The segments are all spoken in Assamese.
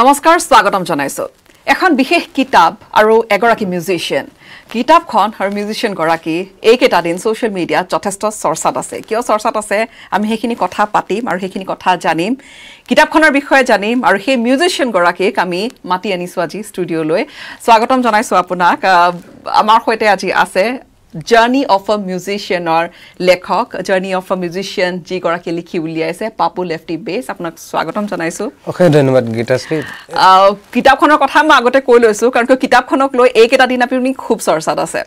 নমস্কাৰ স্বাগতম জনাইছোঁ এখন বিশেষ কিতাপ আৰু এগৰাকী মিউজিচিয়ান কিতাপখন আৰু মিউজিচিয়ানগৰাকী এইকেইটা দিন ছ'চিয়েল মিডিয়াত যথেষ্ট চৰ্চাত আছে কিয় চৰ্চাত আছে আমি সেইখিনি কথা পাতিম আৰু সেইখিনি কথা জানিম কিতাপখনৰ বিষয়ে জানিম আৰু সেই মিউজিচিয়ানগৰাকীক আমি মাতি আনিছোঁ আজি ষ্টুডিঅ'লৈ স্বাগতম জনাইছোঁ আপোনাক আমাৰ সৈতে আজি আছে জাৰ্ণি অফ আ মিউজিচিয়ানৰ লেখক জাৰ্ণি অফ আ মিউজিচিয়ান যিগৰাকীয়ে লিখি উলিয়াইছে পাপু লেফটি বেছ আপোনাক স্বাগতম জনাইছোঁ ধন্যবাদ গীতাশ্ৰী কিতাপখনৰ কথা মই আগতে কৈ লৈছোঁ কাৰণ কিয় কিতাপখনক লৈ এইকেইটা দিন আপুনি খুব চৰ্চাত আছে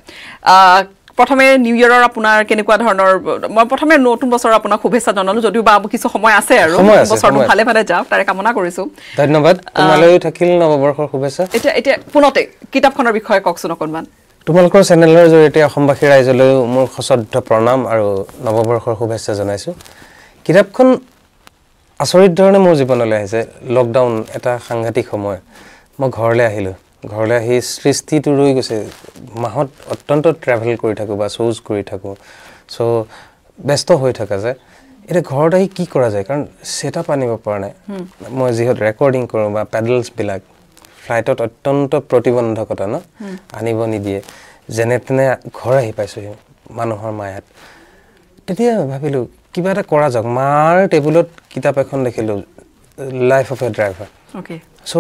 প্ৰথমে নিউ ইয়েৰৰ আপোনাৰ কেনেকুৱা ধৰণৰ মই প্ৰথমে নতুন বছৰৰ আপোনাক শুভেচ্ছা জনালোঁ যদিও বা কিছু সময় আছে আৰু বছৰটো ভালে ভালে যাওক তাৰে কামনা কৰিছোঁ ধন্যবাদ থাকিল নৱবৰ্ষৰ শুভেচ্ছা এতিয়া এতিয়া পুনতে কিতাপখনৰ বিষয়ে কওকচোন অকণমান তোমালোকৰ চেনেলৰ জৰিয়তে অসমবাসী ৰাইজলৈ মোৰ সশ্ৰদ্ধ প্ৰণাম আৰু নৱবৰ্ষৰ শুভেচ্ছা জনাইছোঁ কিতাপখন আচৰিত ধৰণে মোৰ জীৱনলৈ আহিছে লকডাউন এটা সাংঘাতিক সময় মই ঘৰলৈ আহিলোঁ ঘৰলৈ আহি সৃষ্টিটো ৰৈ গৈছে মাহত অত্যন্ত ট্ৰেভেল কৰি থাকোঁ বা চুজ কৰি থাকোঁ ছ' ব্যস্ত হৈ থকা যে এতিয়া ঘৰত আহি কি কৰা যায় কাৰণ চেটাপ আনিব পৰা নাই মই যিহেতু ৰেকৰ্ডিং কৰোঁ বা পেডেলছবিলাক ফ্লাইটত অত্যন্ত প্ৰতিবন্ধকতা ন আনিব নিদিয়ে যেনে তেনে ঘৰ আহি পাইছোঁহি মানুহৰ মায়াত তেতিয়া ভাবিলোঁ কিবা এটা কৰা যাওক মাৰ টেবুলত কিতাপ এখন দেখিলোঁ লাইফ অফ এ ড্ৰাইভাৰ চ'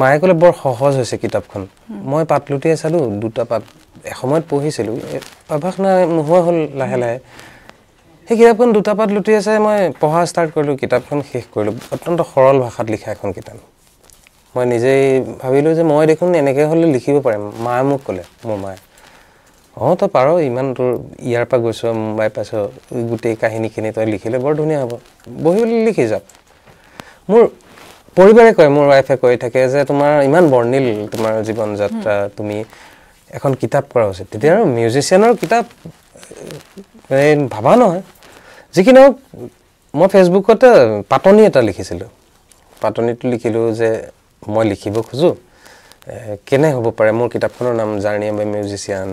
মায়ে ক'লে বৰ সহজ হৈছে কিতাপখন মই পাত লুটিয়াই চালোঁ দুটা পাত এসময়ত পঢ়িছিলোঁ অভ্যাস নাই নোহোৱা হ'ল লাহে লাহে সেই কিতাপখন দুটা পাত লুটি আছে মই পঢ়া ষ্টাৰ্ট কৰিলোঁ কিতাপখন শেষ কৰিলোঁ অত্যন্ত সৰল ভাষাত লিখা এখন কিতাপ মই নিজেই ভাবিলোঁ যে মই দেখোন এনেকৈ হ'লে লিখিব পাৰিম মায়ে মোক ক'লে মোৰ মায়ে অঁ তই পাৰ ইমান তোৰ ইয়াৰ পৰা গৈছ মুম্বাই পাইছ গোটেই কাহিনীখিনি তই লিখিলে বৰ ধুনীয়া হ'ব বহিবলৈ লিখি যাওক মোৰ পৰিবাৰে কয় মোৰ ৱাইফে কৈ থাকে যে তোমাৰ ইমান বৰ্ণিল তোমাৰ জীৱন যাত্ৰা তুমি এখন কিতাপ কৰা উচিত তেতিয়া আৰু মিউজিচিয়ানৰ কিতাপ ভাবা নহয় যি কি নহওক মই ফেচবুকত পাতনি এটা লিখিছিলোঁ পাতনিটো লিখিলোঁ যে মই লিখিব খোজোঁ কেনে হ'ব পাৰে মোৰ কিতাপখনৰ নাম journey of a musician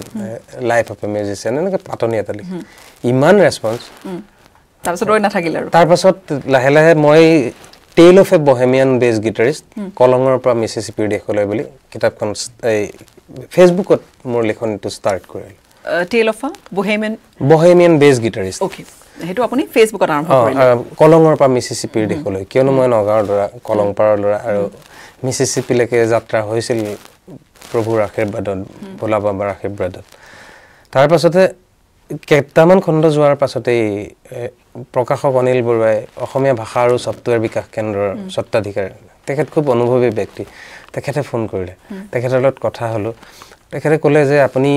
life of a musician এনেকৈ পাতনি এটা লিখোঁ ইমান ৰেচপঞ্চ তাৰপিছত ৰৈ নাথাকিলে আৰু তাৰপাছত লাহে লাহে মই tale of a bohemian bass guitarist কলঙৰ পৰা মিচিচিপিৰ দেশলৈ বুলি কিতাপখন এই ফেচবুকত মোৰ লিখনিটো ষ্টাৰ্ট কৰিলোঁ কলঙৰ পৰা মিচিচিপিৰ দেশলৈ কিয়নো মই নগাঁৱৰ ল'ৰা কলংপাৰৰ ল'ৰা আৰু মিচিচিপিলৈকে যাত্ৰা হৈছিল প্ৰভুৰ আশীৰ্বাদত ভোলা বাবাৰ আশীৰ্বাদত তাৰপাছতে কেইটামান খণ্ড যোৱাৰ পাছতেই প্ৰকাশক অনিল বৰুৱাই অসমীয়া ভাষা আৰু ছফ্টৱেৰ বিকাশ কেন্দ্ৰৰ স্বত্বাধিকাৰী তেখেত খুব অনুভৱী ব্যক্তি তেখেতে ফোন কৰিলে তেখেতৰ লগত কথা হ'লোঁ তেখেতে ক'লে যে আপুনি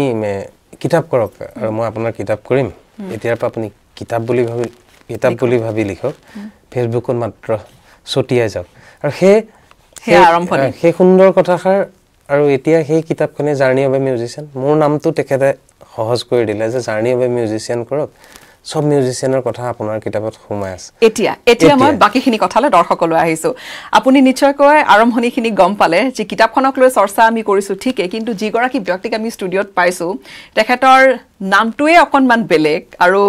কিতাপ কৰক আৰু মই আপোনাৰ কিতাপ কৰিম এতিয়াৰ পৰা আপুনি কিতাপ বুলি ভাবি কিতাপ বুলি ভাবি লিখক ফেচবুকত মাত্ৰ ছটিয়াই যাওক আৰু সেই সেই সুন্দৰ কথাষাৰ আৰু এতিয়া সেই কিতাপখনে জাৰ্ণি অফ এ মিউজিচিয়ান মোৰ নামটো তেখেতে সহজ কৰি দিলে যে জাৰ্ণি অফ এ মিউজিচিয়ান কৰক চব মিউজিচিয়ানৰ কথা আপোনাৰ কিতাপত সোমাই আছে এতিয়া এতিয়া মই বাকীখিনি কথালৈ দৰ্শকলৈ আহিছোঁ আপুনি নিশ্চয়কৈ আৰম্ভণিখিনি গম পালে যে কিতাপখনক লৈ চৰ্চা আমি কৰিছোঁ ঠিকেই কিন্তু যিগৰাকী ব্যক্তিক আমি ষ্টুডিঅ'ত পাইছোঁ তেখেতৰ নামটোৱে অকণমান বেলেগ আৰু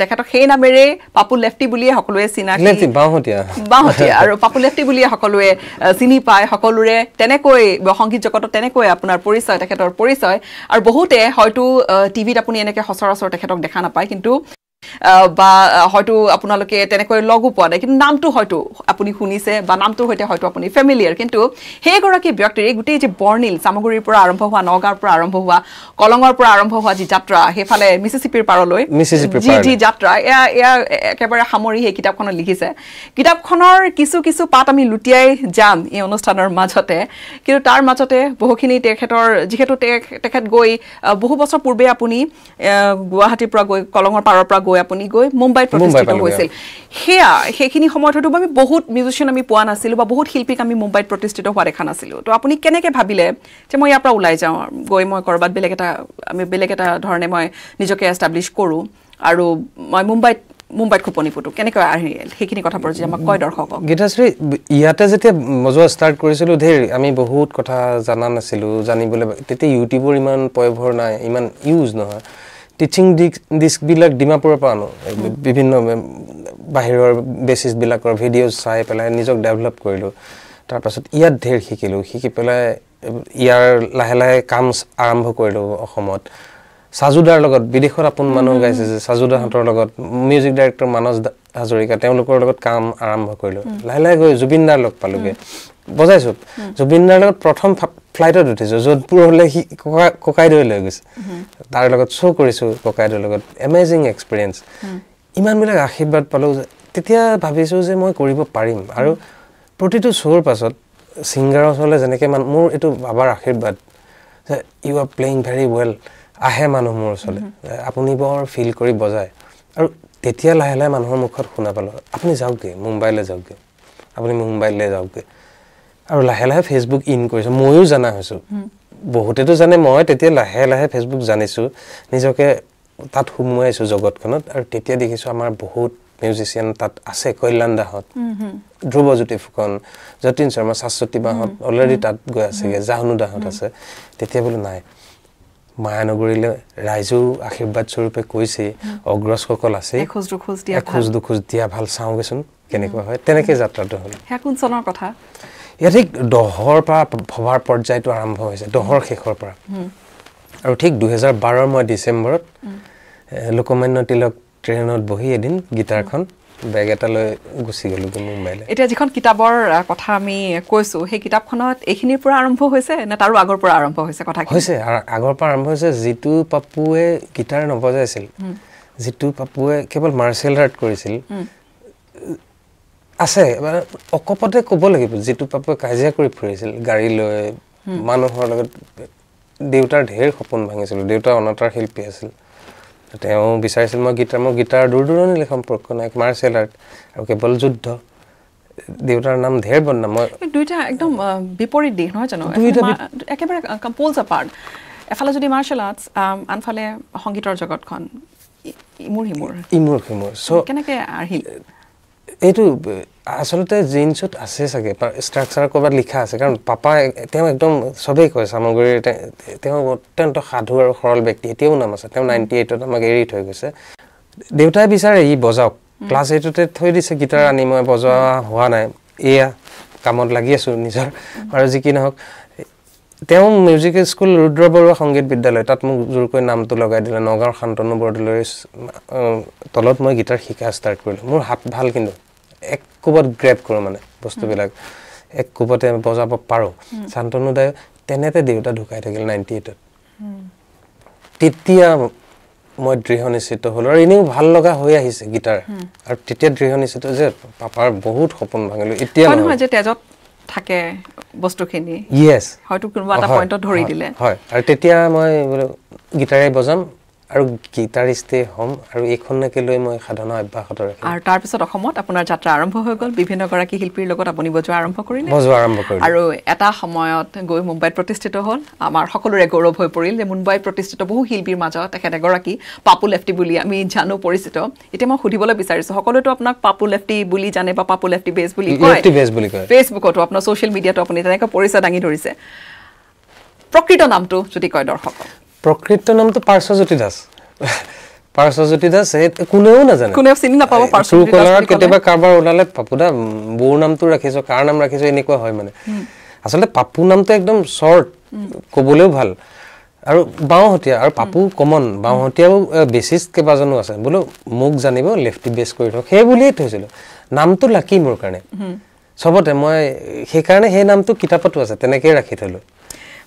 তেখেতক সেই নামেৰে পাপু লেফটি বুলিয়ে সকলোৱে চিনাকি বাওঁহতীয়া বাহঁতীয়া আৰু পাপু লেফটি বুলিয়ে সকলোৱে চিনি পায় সকলোৰে তেনেকৈ সংগীত জগতত তেনেকৈ আপোনাৰ পৰিচয় তেখেতৰ পৰিচয় আৰু বহুতে হয়তো টিভিত আপুনি এনেকৈ সচৰাচৰ তেখেতক দেখা নাপায় কিন্তু বা হয়তো আপোনালোকে তেনেকৈ লগো পোৱা নাই কিন্তু নামটো হয়তো আপুনি শুনিছে বা নামটোৰ সৈতে হয়তো আপুনি ফেমিলিয়াৰ কিন্তু সেইগৰাকী ব্যক্তিৰ গোটেই যি বৰ্ণিল চামগুৰিৰ পৰা আৰম্ভ হোৱা নগাঁৱৰ পৰা আৰম্ভ হোৱা কলঙৰ পৰা আৰম্ভ হোৱা যি যাত্ৰা সেইফালে মিচিচিপিৰ পাৰলৈ যি যি যাত্ৰা এয়া এয়া একেবাৰে সামৰি সেই কিতাপখনত লিখিছে কিতাপখনৰ কিছু কিছু পাত আমি লুটিয়াই যাম এই অনুষ্ঠানৰ মাজতে কিন্তু তাৰ মাজতে বহুখিনি তেখেতৰ যিহেতু তেখেত গৈ বহু বছৰ পূৰ্বে আপুনি গুৱাহাটীৰ পৰা গৈ কলঙৰ পাৰৰ পৰা গৈ আপুনি গৈ মুম্বাইত প্ৰতিষ্ঠিত হৈছিল সেয়া সেইখিনি সময়ত হয়তো আমি বহুত মিউজিচিয়ান আমি পোৱা নাছিলোঁ বা বহুত শিল্পীক আমি মুম্বাইত প্ৰতিষ্ঠিত হোৱা দেখা নাছিলোঁ তো আপুনি কেনেকৈ ভাবিলে যে মই ইয়াৰ পৰা ওলাই যাওঁ গৈ মই ক'ৰবাত বেলেগ এটা আমি বেলেগ এটা ধৰণে মই নিজকে এষ্টাব্লিছ কৰোঁ আৰু মই মুম্বাইত মুম্বাইত খোপনি ফুটো কেনেকৈ আহি সেইখিনি কথা পৰিছে আমাক কয় দৰ্শক গীতাশ্ৰী ইয়াতে যেতিয়া মজোৱা ষ্টাৰ্ট কৰিছিলোঁ ধেৰ আমি বহুত কথা জানা নাছিলোঁ জানিবলৈ তেতিয়া ইউটিউবৰ ইমান পয়ভৰ নাই ইমান ইউজ নহয় টিচিং ডিস্কবিলাক ডিমাপুৰৰ পৰা আনো বিভিন্ন বাহিৰৰ বেচিছবিলাকৰ ভিডিঅ' চাই পেলাই নিজক ডেভেলপ কৰিলোঁ তাৰপাছত ইয়াত ঢেৰ শিকিলোঁ শিকি পেলাই ইয়াৰ লাহে লাহে কাম আৰম্ভ কৰিলোঁ অসমত চাজুদাৰ লগত বিদেশত আপোন মানুহ গাইছে যে চাজুদাহঁতৰ লগত মিউজিক ডাইৰেক্টৰ মানস হাজৰিকা তেওঁলোকৰ লগত কাম আৰম্ভ কৰিলোঁ লাহে লাহে গৈ জুবিন দাৰ লগ পালোঁগৈ বজাইছো জুবিন দাৰ লগত প্ৰথম ফ্লাইটত উঠিছো যোধপুৰ হ'লে সি ককা ককাইদেউ লৈ গৈছে তাৰ লগত শ্ব' কৰিছো ককাইদেউৰ লগত এমেজিং এক্সপিৰিয়েঞ্চ ইমানবিলাক আশীৰ্বাদ পালোঁ যে তেতিয়া ভাবিছোঁ যে মই কৰিব পাৰিম আৰু প্ৰতিটো শ্ব'ৰ পাছত ছিংগাৰৰ ওচৰলৈ যেনেকৈ মান মোৰ এইটো বাবাৰ আশীৰ্বাদ যে you are playing very well আহে মানুহ মোৰ ওচৰলৈ আপুনি বৰ ফিল কৰি বজায় আৰু তেতিয়া লাহে লাহে মানুহৰ মুখত শুনা পালোঁ আপুনি যাওকগৈ মুম্বাইলৈ যাওকগৈ আপুনি মুম্বাইলৈ যাওকগৈ আৰু লাহে লাহে ফেচবুক ইন কৰিছোঁ ময়ো জনা হৈছোঁ বহুতেতো জানে মই তেতিয়া লাহে লাহে ফেচবুক জানিছোঁ নিজকে তাত সোমোৱাইছোঁ জগতখনত আৰু তেতিয়া দেখিছোঁ আমাৰ বহুত মিউজিচিয়ান তাত আছে কল্যাণ দাহঁত ধ্ৰুৱজ্যোতি ফুকন যতীন শৰ্মা শাশ্বতী বাহঁত অলৰেডি তাত গৈ আছেগৈ জাহনু দাহঁত আছে তেতিয়া বোলো নাই মায়ানগৰীলৈ ৰাইজেও আশীৰ্বাদ স্বৰূপে কৈছে অগ্ৰজসকল আছে খোজ দুখোজ দিয়া ভাল চাওঁগৈচোন কেনেকুৱা হয় তেনেকৈ যাত্ৰাটো হ'ল চনৰ কথা ইয়াত ঠিক দহৰ পৰা ভবাৰ পৰ্যায়টো আৰম্ভ হৈছে দহৰ শেষৰ পৰা আৰু ঠিক দুহেজাৰ বাৰৰ মই ডিচেম্বৰত লোকমান্য তিলক ট্ৰেইনত বহি এদিন গীটাৰখন বেগ এটা লৈ গুচি গ'লোঁ মুম্বাইলৈ এতিয়া যিখন কিতাপৰ কথা আমি কৈছোঁ সেই কিতাপখনত এইখিনিৰ পৰা আৰম্ভ হৈছে নে তাৰো আগৰ পৰা আৰম্ভ হৈছে কথা হৈছে আগৰ পৰা আৰম্ভ হৈছে যিটো পাপুৱে গীটাৰ নবজাইছিল যিটো পাপুৱে কেৱল মাৰ্চেল আৰ্ট কৰিছিল আছে অকপতে ক'ব লাগিব যিটো পাপে কাজিয়া কৰি ফুৰিছিল গাড়ী লৈ মানুহৰ লগত দেউতাৰ ঢেৰ সপোন ভাঙিছিলোঁ দেউতা অনাতাৰ শিল্পী আছিল তেওঁ বিচাৰিছিল মই গীতাৰ মোৰ গীতাৰ দূৰ দূৰণিলে সম্পৰ্ক নাই মাৰ্চিয়েল আৰ্ট আৰু কেৱল যুদ্ধ দেউতাৰ নাম ধেৰ বদনাম মই দুইটা একদম বিপৰীত দিশ নহয় জানো একেবাৰে কম্প'জ আ এফালে যদি মাৰ্চিয়েল আৰ্টছ আনফালে সংগীতৰ জগতখন ইমূৰ সিমূৰ ইমূৰ সিমূৰ চ' কেনেকৈ আহিল এইটো আচলতে জিন্সত আছে চাগে ষ্ট্ৰাকচাৰ ক'ৰবাত লিখা আছে কাৰণ পাপা তেওঁ একদম চবেই কয় চামগুৰি তেওঁ অত্যন্ত সাধু আৰু সৰল ব্যক্তি এতিয়াও নাম আছে তেওঁ নাইণ্টি এইটত আমাক এৰি থৈ গৈছে দেউতাই বিচাৰে ই বজাওক ক্লাছ এইটতে থৈ দিছে গীটাৰ আনি মই বজোৱা হোৱা নাই এয়া কামত লাগি আছোঁ নিজৰ আৰু যি কি নহওক তেওঁ মিউজিক স্কুল ৰুদ্ৰ বৰুৱা সংগীত বিদ্যালয় তাত মোক জোৰকৈ নামটো লগাই দিলে নগাঁৱৰ শান্তনু বৰদলৈ তলত মই গীটাৰ শিকা ষ্টাৰ্ট কৰিলোঁ মোৰ হাত ভাল কিন্তু এক কোবত গ্ৰেপ কৰোঁ মানে বস্তুবিলাক এক কোবতে বজাব পাৰোঁ শান্তনুদায় তেনেতে দেউতা ঢুকাই থাকিল নাইণ্টি এইটত তেতিয়া মই দৃঢ় নিশ্চিত হ'লোঁ আৰু এনেও ভাল লগা হৈ আহিছে গীতাৰ আৰু তেতিয়া দৃঢ় নিশ্চিত যে পাপাৰ বহুত সপোন ভাঙিলোঁ এতিয়া তেজত থাকে বস্তুখিনি হয় আৰু তেতিয়া মই বোলো গীটাৰে বজাম আৰু গীটাৰিষ্টে হ'ম আৰু এইখনকে লৈ মই সাধনা অব্যাহত ৰাখিম আৰু তাৰপিছত অসমত আপোনাৰ যাত্ৰা আৰম্ভ হৈ গ'ল বিভিন্ন শিল্পীৰ লগত আপুনি বজোৱা আৰম্ভ কৰিলে বজোৱা আৰম্ভ কৰিলে আৰু এটা সময়ত গৈ মুম্বাইত প্ৰতিষ্ঠিত হ'ল আমাৰ সকলোৰে গৌৰৱ হৈ পৰিল যে মুম্বাইত প্ৰতিষ্ঠিত বহু শিল্পীৰ মাজত তেখেত এগৰাকী পাপু লেফটি বুলি আমি জানো পৰিচিত এতিয়া মই সুধিবলৈ বিচাৰিছোঁ সকলোতো আপোনাক পাপু লেফটি বুলি জানে বা পাপু লেফটি বেজ বুলি কয় ফেচবুকতো আপোনাৰ ছ'চিয়েল মিডিয়াতো আপুনি তেনেকৈ পৰিচয় দাঙি ধৰিছে প্ৰকৃত নামটো যদি কয় দৰ্শক প্ৰকৃত নামটো পাৰ্শ্বজ্যোতি দাস পাৰ্শ্বজ্যোতি দাস কোনেও নাজানে কোনেও চিনি নাপাব পাৰ্শ্বজ্যোতি দাস কলৰ কেতিয়াবা কাৰবাৰ ওলালে পাপু দা বৌৰ নামটো ৰাখিছ কাৰ নাম ৰাখিছ এনেকুৱা হয় মানে আচলতে পাপু নামটো একদম চৰ্ট ক'বলৈও ভাল আৰু বাওঁহতীয়া আৰু পাপু কমন বাওঁহতীয়াও বেচিষ্ট কেইবাজনো আছে বোলো মোক জানিব লেফটি বেচ কৰি থওক সেই বুলিয়েই থৈছিলোঁ নামটো লাকি মোৰ কাৰণে চবতে মই সেইকাৰণে সেই নামটো কিতাপতো আছে তেনেকৈয়ে ৰাখি থ'লোঁ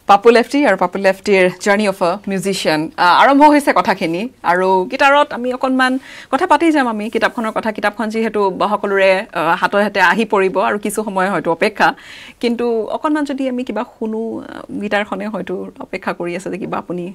পাপু লেফটি আৰু পাপু লেফটিৰ জাৰ্ণি অফ আ মিউজিচিয়ান আৰম্ভ হৈছে কথাখিনি আৰু গীটাৰত আমি অকণমান কথা পাতি যাম আমি কিতাপখনৰ কথা কিতাপখন যিহেতু সকলোৰে হাতে হাতে আহি পৰিব আৰু কিছু সময় হয়তো অপেক্ষা কিন্তু অকণমান যদি আমি কিবা শুনো গীটাৰখনে হয়তো অপেক্ষা কৰি আছে যে কিবা আপুনি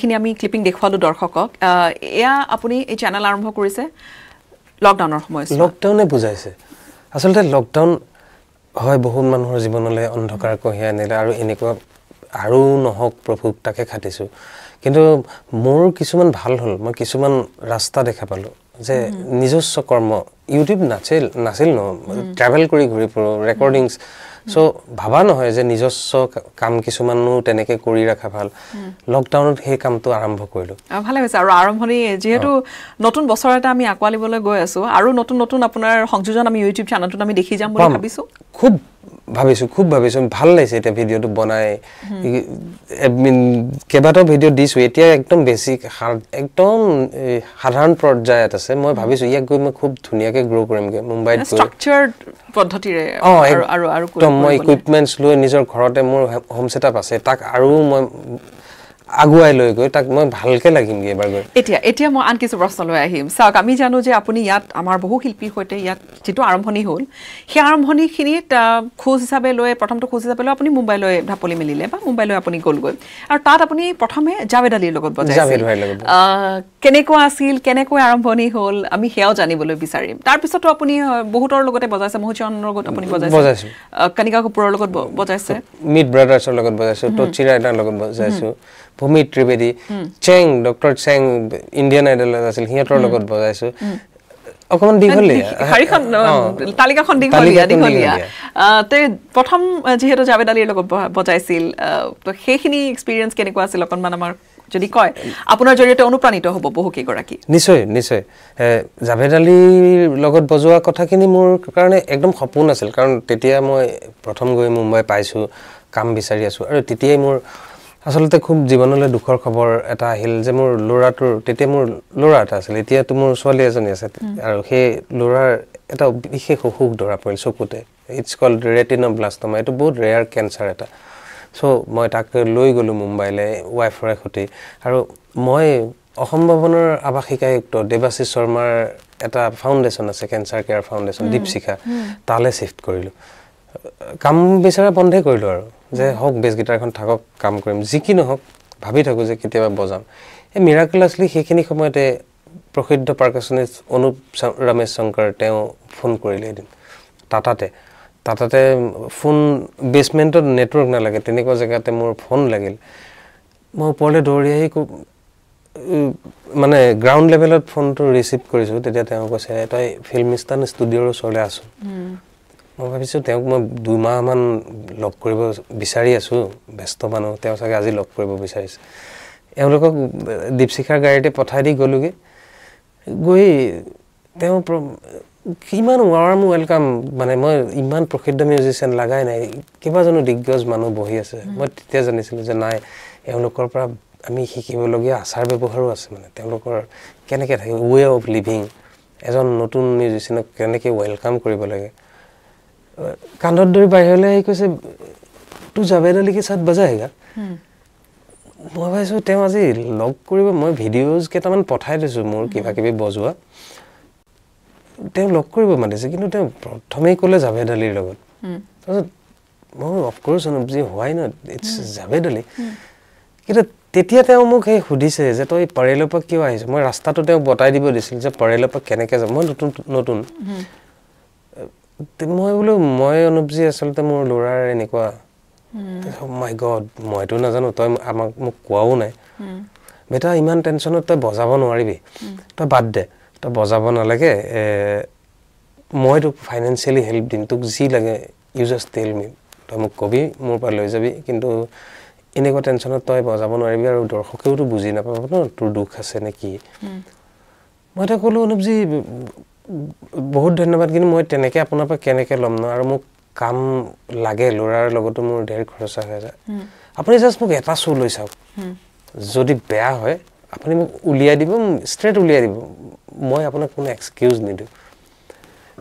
যিখিনি আমি ক্লিপিং দেখুৱালোঁ দৰ্শকক এয়া আপুনি এই চেনেল আৰম্ভ কৰিছে লকডাউনৰ সময়ত লকডাউনে বুজাইছে আচলতে লকডাউন হয় বহুত মানুহৰ জীৱনলৈ অন্ধকাৰ কঢ়িয়াই আনিলে আৰু এনেকুৱা আৰু নহওক প্ৰভুক তাকে খাটিছোঁ কিন্তু মোৰ কিছুমান ভাল হ'ল মই কিছুমান ৰাস্তা দেখা পালোঁ যে নিজস্ব কৰ্ম ইউটিউব নাছিল নাছিল ন ট্ৰেভেল কৰি ঘূৰি ফুৰোঁ ৰেকৰ্ডিংছ চ' ভাবা নহয় যে নিজস্ব কাম কিছুমানো তেনেকে কৰি ৰখা ভাল লকডাউনত সেই কামটো আৰম্ভ কৰিলোঁ ভালে হৈছে আৰু আৰম্ভণি যিহেতু নতুন বছৰ এটা আমি আঁকোৱালিবলৈ গৈ আছোঁ আৰু নতুন নতুন আপোনাৰ সংযোজন আমি ইউটিউব চেনেলটোত আমি দেখি যাম বুলি ভাবিছোঁ খুব ভাবিছোঁ খুব ভাবিছোঁ ভাল লাগিছে এতিয়া ভিডিঅ'টো বনাই কেইবাটাও ভিডিঅ' দিছোঁ এতিয়া একদম বেছিক একদম সাধাৰণ পৰ্যায়ত আছে মই ভাবিছোঁ ইয়াক গৈ মই খুব ধুনীয়াকৈ গ্ৰ' কৰিমগৈ মুম্বাইত গৈ পদ্ধতিৰে অঁ একদম মই ইকুইপমেণ্টছ লৈ নিজৰ ঘৰতে মোৰ হোম আপ আছে তাক আৰু মই আগুৱাই লৈ গৈ তাক মই ভালকৈ লাগিমগৈ এবাৰ গৈ এতিয়া এতিয়া মই আন কিছু প্ৰশ্নলৈ আহিম চাওক আমি জানো যে আপুনি ইয়াত আমাৰ বহু শিল্পীৰ সৈতে ইয়াত যিটো আৰম্ভণি হ'ল সেই আৰম্ভণিখিনিত খোজ হিচাপে লৈ প্ৰথমটো খোজ হিচাপে লৈ আপুনি মুম্বাইলৈ ঢাপলি মেলিলে বা মুম্বাইলৈ আপুনি গ'লগৈ আৰু তাত আপুনি প্ৰথমে জাভেদ আলীৰ লগত কেনেকুৱা আছিল কেনেকৈ আৰম্ভণি হ'ল আমি সেয়াও জানিবলৈ বিচাৰিম তাৰপিছতো আপুনি বহুতৰ লগতে বজাইছে মহুচৰণৰ লগত আপুনি বজাইছে কণিকা কাপুৰৰ লগত বজাইছে মিট ব্ৰাদাৰ্ছৰ লগত বজাইছোঁ টচিৰাইডাৰ লগত বজাইছোঁ ভূমি ত্ৰিবেদী চেং ডক্টৰ চেং ইণ্ডিয়ান আইডলত আছিল সিহঁতৰ লগত বজাইছো অনুপ্ৰাণিত হ'ব নিশ্চয় নিশ্চয় জাভেদ আলিৰ লগত বজোৱা কথাখিনি মোৰ কাৰণে একদম সপোন আছিল কাৰণ তেতিয়া মই প্ৰথম গৈ মুম্বাই পাইছো কাম বিচাৰি আছো আৰু তেতিয়াই মোৰ আচলতে খুব জীৱনলৈ দুখৰ খবৰ এটা আহিল যে মোৰ ল'ৰাটোৰ তেতিয়া মোৰ ল'ৰা এটা আছিল এতিয়াতো মোৰ ছোৱালী এজনী আছে আৰু সেই ল'ৰাৰ এটা বিশেষ অসুখ ধৰা পৰিল চকুতে ইটছ কল্ড ৰেটিন ব্লাষ্টমা এইটো বহুত ৰেয়াৰ কেঞ্চাৰ এটা চ' মই তাক লৈ গ'লোঁ মুম্বাইলৈ ৱাইফৰে সৈতে আৰু মই অসম ভৱনৰ আৱাসিক আয়ুক্ত দেৱাশীষ শৰ্মাৰ এটা ফাউণ্ডেশ্যন আছে কেঞ্চাৰ কেয়াৰ ফাউণ্ডেশ্যন দীপশিখা তালৈ শ্বিফ্ট কৰিলোঁ কাম বিচৰা বন্ধেই কৰিলোঁ আৰু যে হওক বেছ গীটাৰখন থাকক কাম কৰিম যি কি নহওক ভাবি থাকোঁ যে কেতিয়াবা বজাম এই মিৰাকুলাছলি সেইখিনি সময়তে প্ৰসিদ্ধ পাৰ্কাশনিষ্ট অনুপ ৰমেশ শংকৰ তেওঁ ফোন কৰিলে এদিন টাটাতে টাটাতে ফোন বেচমেণ্টত নেটৱৰ্ক নালাগে তেনেকুৱা জেগাতে মোৰ ফোন লাগিল মই ওপৰলৈ দৌৰি আহি মানে গ্ৰাউণ্ড লেভেলত ফোনটো ৰিচিভ কৰিছোঁ তেতিয়া তেওঁ কৈছে তই ফিল্মিষ্টান ষ্টুডিঅ'ৰ ওচৰলৈ আছোঁ মই ভাবিছোঁ তেওঁক মই দুমাহমান লগ কৰিব বিচাৰি আছোঁ ব্যস্ত মানুহ তেওঁ চাগে আজি লগ কৰিব বিচাৰিছে এওঁলোকক দীপশিখাৰ গাড়ীতে পঠাই দি গ'লোঁগৈ গৈ তেওঁ কিমান ৱাৰ্ম ৱেলকাম মানে মই ইমান প্ৰসিদ্ধ মিউজিচিয়ান লগাই নাই কেইবাজনো দিগ্গজ মানুহ বহি আছে মই তেতিয়া জানিছিলোঁ যে নাই এওঁলোকৰ পৰা আমি শিকিবলগীয়া আচাৰ ব্যৱহাৰো আছে মানে তেওঁলোকৰ কেনেকৈ থাকে ৱে অফ লিভিং এজন নতুন মিউজিচিয়ানক কেনেকৈ ৱেলকাম কৰিব লাগে কান্ধত ধৰি বাহিৰলৈ আহি কৈছে তোৰ জাভেদ আলিকে চাত বজায়গা মই ভাবিছোঁ তেওঁ আজি লগ কৰিব মই ভিডিঅ'জ কেইটামান পঠাই দিছোঁ মোৰ কিবা কিবি বজোৱা তেওঁ লগ কৰিব মাতিছে কিন্তু তেওঁ প্ৰথমেই ক'লে জাভেদ আলিৰ লগত তাৰপিছত মই অফকৰ্চ যি হোৱাই ন ইটছ জাভেদ আলি কিন্তু তেতিয়া তেওঁ মোক সেই সুধিছে যে তই পাৰেলৰ পৰা কিয় আহিছ মই ৰাস্তাটো তেওঁ বতাই দিব দিছিল যে পাৰেলৰ পৰা কেনেকৈ যাম মই নতুন নতুন মই বোলো মই অনুপজী আচলতে মোৰ ল'ৰাৰ এনেকুৱা মাই গড মইতো নাজানো তই আমাক মোক কোৱাও নাই বেটা ইমান টেনশ্যনত তই বজাব নোৱাৰিবি তই বাদ দে তই বজাব নালাগে মই তোক ফাইনেন্সিয়েলি হেল্প দিম তোক যি লাগে ইউ জাষ্ট টেল মি তই মোক কবি মোৰ পৰা লৈ যাবি কিন্তু এনেকুৱা টেনশ্যনত তই বজাব নোৱাৰিবি আৰু দৰ্শকেওতো বুজি নাপাব ন তোৰ দুখ আছে নে কি মই তাক ক'লোঁ অনুপজী বহুত ধন্যবাদ কিন্তু মই তেনেকৈ আপোনাৰ পৰা কেনেকৈ ল'ম ন আৰু মোক কাম লাগে ল'ৰাৰ লগতো মোৰ ঢেৰ খৰচা হৈ যায় আপুনি জাষ্ট মোক এটা শ্ব' লৈ চাওক যদি বেয়া হয় আপুনি মোক উলিয়াই দিব ষ্ট্ৰেট উলিয়াই দিব মই আপোনাক কোনো এক্সকিউজ নিদিওঁ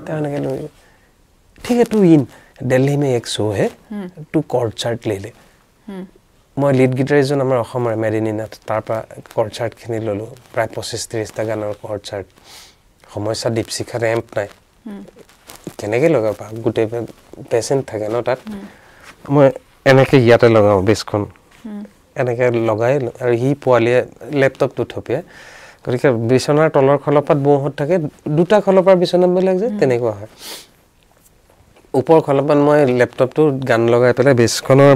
তেওঁ এনেকৈ লৈ ঠিক আছে টু ইন দেলহি মে এক শ্ব' হে টু কনচাৰ্ট লৈলে মই লিড গীটাৰ এজন আমাৰ অসমৰ মেডিনী নাথ তাৰপৰা চাৰ্টখিনি ল'লোঁ প্ৰায় পঁচিছ ত্ৰিছটা গানৰ চাৰ্ট সমস্যা দীপশিখাত ৰেম্প নাই কেনেকৈ লগাবা গোটেই পেচেণ্ট থাকে ন তাত মই এনেকৈ ইয়াতে লগাওঁ বেছখন এনেকৈ লগাই আৰু সি পোৱালীয়ে লেপটপটো থপিয়াই গতিকে বিচনাৰ তলৰ খলপাত বৌহঁত থাকে দুটা খলৰ খলপাৰ বিচনাবিলাক যে তেনেকুৱা হয় ওপৰ খলপাত মই লেপটপটো গান লগাই পেলাই বেছখনৰ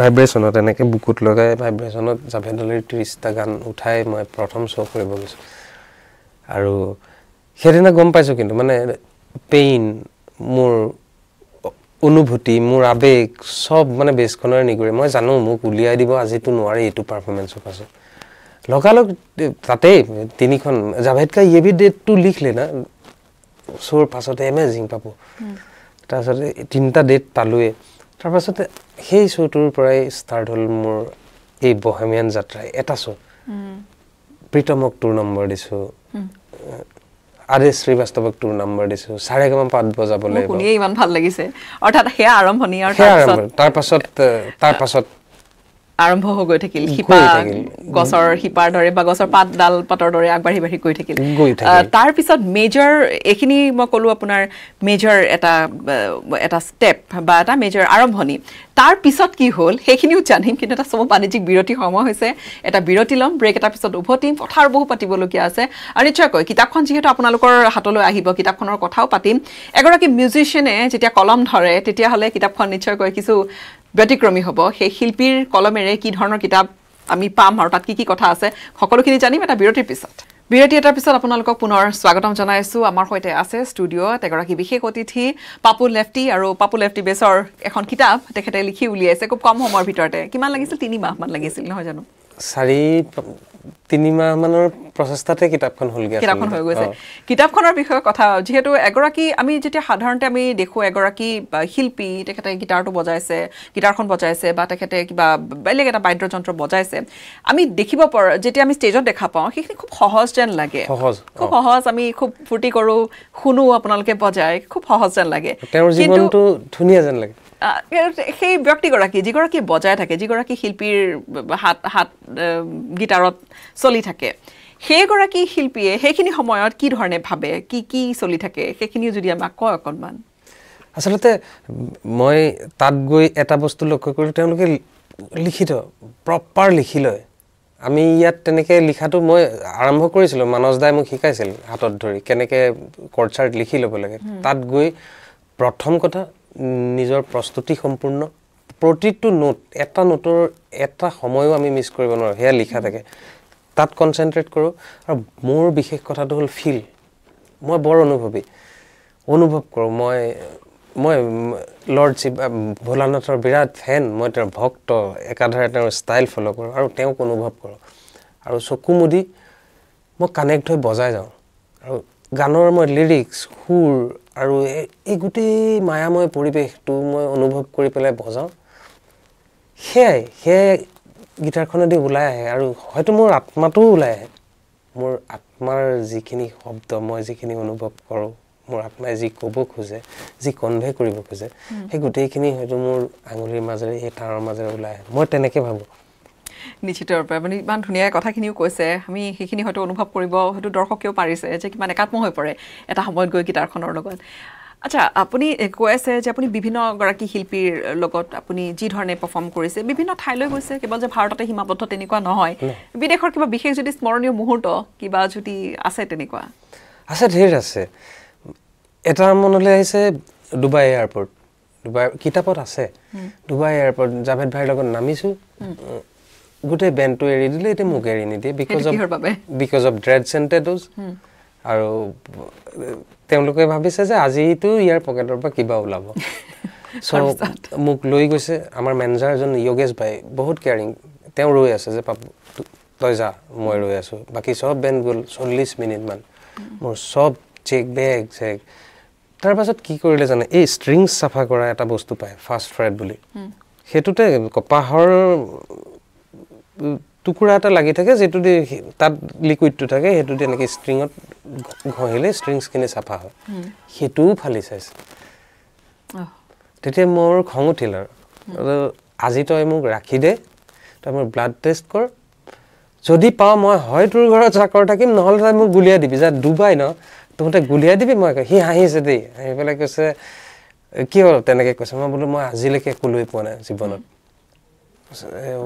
ভাইব্ৰেশ্যনত এনেকৈ বুকুত লগাই ভাইব্ৰেশ্যনত জাভেদলিৰ ত্ৰিছটা গান উঠাই মই প্ৰথম শ্ব' কৰিব গৈছোঁ আৰু সেইদিনা গম পাইছোঁ কিন্তু মানে পেইন মোৰ অনুভূতি মোৰ আৱেগ চব মানে বেছখনৰে নিগৰে মই জানো মোক উলিয়াই দিব আজিতো নোৱাৰি এইটো পাৰফৰ্মেঞ্চৰ পাছত লগালগ তাতেই তিনিখন জাভেদকা ইয়েভি ডেটটো লিখিলে না শ্ব'ৰ পাছতে এমেজিং পাব তাৰপাছতে তিনিটা ডেট পালোৱে তাৰপাছতে সেই শ্ব'টোৰ পৰাই ষ্টাৰ্ট হ'ল মোৰ এই বহেমিয়ান যাত্ৰাই এটা শ্ব' প্ৰীতমক তোৰ নম্বৰ দিছোঁ আৰে শ্ৰীবাস্তৱক তোৰ নাম্বাৰ দিছোঁ চাৰে গাম পাত বজাবলৈ শুনিয়ে ইমান ভাল লাগিছে অৰ্থাৎ সেয়া আৰম্ভণি আৰু তাৰপাছত তাৰপাছত আৰম্ভ হৈ গৈ থাকিল শিপা গছৰ শিপাৰ দৰে বা গছৰ পাত ডাল পাতৰ দৰে আগবাঢ়ি বাঢ়ি গৈ থাকিল তাৰপিছত মেজৰ এইখিনি মই ক'লোঁ আপোনাৰ মেজৰ এটা এটা ষ্টেপ বা এটা মেজৰ আৰম্ভণি তাৰ পিছত কি হ'ল সেইখিনিও জানিম কিন্তু এটা চব বাণিজ্যিক বিৰতি সময় হৈছে এটা বিৰতি ল'ম ব্ৰেক এটাৰ পিছত উভতিম কথাৰ বহু পাতিবলগীয়া আছে আৰু নিশ্চয়কৈ কিতাপখন যিহেতু আপোনালোকৰ হাতলৈ আহিব কিতাপখনৰ কথাও পাতিম এগৰাকী মিউজিচিয়ানে যেতিয়া কলম ধৰে তেতিয়াহ'লে কিতাপখন নিশ্চয়কৈ কিছু ব্যতিক্ৰমী হ'ব সেই শিল্পীৰ কলমেৰে কি ধৰণৰ কিতাপ আমি পাম আৰু তাত কি কি কথা আছে সকলোখিনি জানিম এটা বিৰতিৰ পিছত বিৰতি এটাৰ পিছত আপোনালোকক পুনৰ স্বাগতম জনাইছোঁ আমাৰ সৈতে আছে ষ্টুডিঅ'ত এগৰাকী বিশেষ অতিথি পাপু লেফটি আৰু পাপু লেফটি বেছৰ এখন কিতাপ তেখেতে লিখি উলিয়াইছে খুব কম সময়ৰ ভিতৰতে কিমান লাগিছিল তিনিমাহমান লাগিছিল নহয় জানো চাৰি তিনিমাহমানৰ প্ৰচেষ্টাতে কিতাপখন হ'লগৈ কিতাপখন হৈ গৈছে কিতাপখনৰ বিষয়ে কথা যিহেতু এগৰাকী আমি যেতিয়া সাধাৰণতে আমি দেখোঁ এগৰাকী শিল্পী তেখেতে গীটাৰটো বজাইছে গীটাৰখন বজাইছে বা তেখেতে কিবা বেলেগ এটা বাদ্যযন্ত্ৰ বজাইছে আমি দেখিব পাৰোঁ যেতিয়া আমি ষ্টেজত দেখা পাওঁ সেইখিনি খুব সহজ যেন লাগে খুব সহজ আমি খুব ফূৰ্তি কৰোঁ শুনো আপোনালোকে বজায় খুব সহজ যেন লাগে ধুনীয়া যেন লাগে সেই ব্যক্তিগৰাকী যিগৰাকী বজাই থাকে যিগৰাকী শিল্পীৰ হাত হাত গীটাৰত চলি থাকে সেইগৰাকী শিল্পীয়ে সেইখিনি সময়ত কি ধৰণে ভাবে কি কি চলি থাকে সেইখিনিও যদি আমাক কয় অকণমান আচলতে মই তাত গৈ এটা বস্তু লক্ষ্য কৰিলোঁ তেওঁলোকে লিখিত প্ৰপাৰ লিখি লয় আমি ইয়াত তেনেকৈ লিখাটো মই আৰম্ভ কৰিছিলোঁ মানসদাই মোক শিকাইছিল হাতত ধৰি কেনেকৈ কৰ্চাৰ্ট লিখি ল'ব লাগে তাত গৈ প্ৰথম কথা নিজৰ প্ৰস্তুতি সম্পূৰ্ণ প্ৰতিটো নোট এটা নোটৰ এটা সময়ো আমি মিছ কৰিব নোৱাৰোঁ সেয়া লিখা থাকে তাত কনচেনট্ৰেট কৰোঁ আৰু মোৰ বিশেষ কথাটো হ'ল ফিল মই বৰ অনুভৱী অনুভৱ কৰোঁ মই মই লৰ্ড শিৱ ভোলানাথৰ বিৰাট ফেন মই তেওঁৰ ভক্ত একাধাৰে তেওঁৰ ষ্টাইল ফ'ল' কৰোঁ আৰু তেওঁক অনুভৱ কৰোঁ আৰু চকু মুদি মই কানেক্ট হৈ বজাই যাওঁ আৰু গানৰ মই লিৰিক্স সুৰ আৰু এই গোটেই মায়াময় পৰিৱেশটো মই অনুভৱ কৰি পেলাই বজাওঁ সেয়াই সেয়াই গীটাৰখনেদি ওলাই আহে আৰু হয়তো মোৰ আত্মাটোও ওলাই আহে মোৰ আত্মাৰ যিখিনি শব্দ মই যিখিনি অনুভৱ কৰোঁ মোৰ আত্মাই যি ক'ব খোজে যি কনভে কৰিব খোজে সেই গোটেইখিনি হয়তো মোৰ আঙুলিৰ মাজেৰে সেই তাঁৰৰ মাজেৰে ওলাই আহে মই তেনেকৈ ভাবোঁ নিশ্চিতৰূপে আপুনি ইমান ধুনীয়া কথাখিনিও কৈছে আমি সেইখিনি হয়তো অনুভৱ কৰিব হয়তো দৰ্শকেও পাৰিছে যে কিমান একাত্ম হৈ পৰে এটা সময়ত গৈ গীটাৰখনৰ লগত আচ্ছা আপুনি কৈ আছে যে আপুনি বিভিন্নগৰাকী শিল্পীৰ লগত আপুনি যি ধৰণে পাৰফৰ্ম কৰিছে বিভিন্ন ঠাইলৈ গৈছে কেৱল যে ভাৰততে সীমাবদ্ধ তেনেকুৱা নহয় বিদেশৰ কিবা বিশেষ যদি স্মৰণীয় মুহূৰ্ত কিবা যদি আছে তেনেকুৱা আছে ঢেৰ আছে এটা মনলৈ আহিছে ডুবাই এয়াৰপৰ্ট ডুবাই কিতাপত আছে ডুবাই এয়াৰপৰ্ট জাভেদ ভাইৰ লগত নামিছোঁ গোটেই বেণ্ডটো এৰি দিলে এতিয়া মোক এৰি নিদিয়ে because of because of dread চেণ্টেড আৰু তেওঁলোকে ভাবিছে যে আজিতো ইয়াৰ পকেটৰ পৰা কিবা ওলাব চ' মোক লৈ গৈছে আমাৰ মেনেজাৰজন য়োগেশ ভাই বহুত কেয়াৰিং তেওঁ ৰৈ আছে যে পাপ তই যা মই ৰৈ আছোঁ বাকী চব বেণ্ড গ'ল চল্লিছ মিনিটমান মোৰ চব চেক বেগ চেক তাৰপাছত কি কৰিলে জানে এই ষ্ট্ৰিংছ চাফা কৰা এটা বস্তু পায় ফাষ্ট ফ্ৰেড বুলি সেইটোতে কপাহৰ টুকুৰা এটা লাগি থাকে যিটো দি তাত লিকুইডটো থাকে সেইটো দি এনেকৈ ষ্ট্ৰিঙত ঘঁহিলে ষ্ট্ৰিংছখিনি চাফা হয় সেইটোও ফালি চাইছে তেতিয়া মোৰ খং উঠিল আৰু আজি তই মোক ৰাখি দে তই মোৰ ব্লাড টেষ্ট কৰ যদি পাওঁ মই হয় তোৰ ঘৰত চাকৰ থাকিম নহ'লে তই মোক গুলিয়াই দিবি যা ডুবাই ন তহঁতে গুলিয়াই দিবি মই সি হাঁহিছে দেই আহি পেলাই কৈছে কি হ'ল তেনেকৈ কৈছে মই বোলো মই আজিলৈকে একো লৈ পোৱা নাই জীৱনত Eh,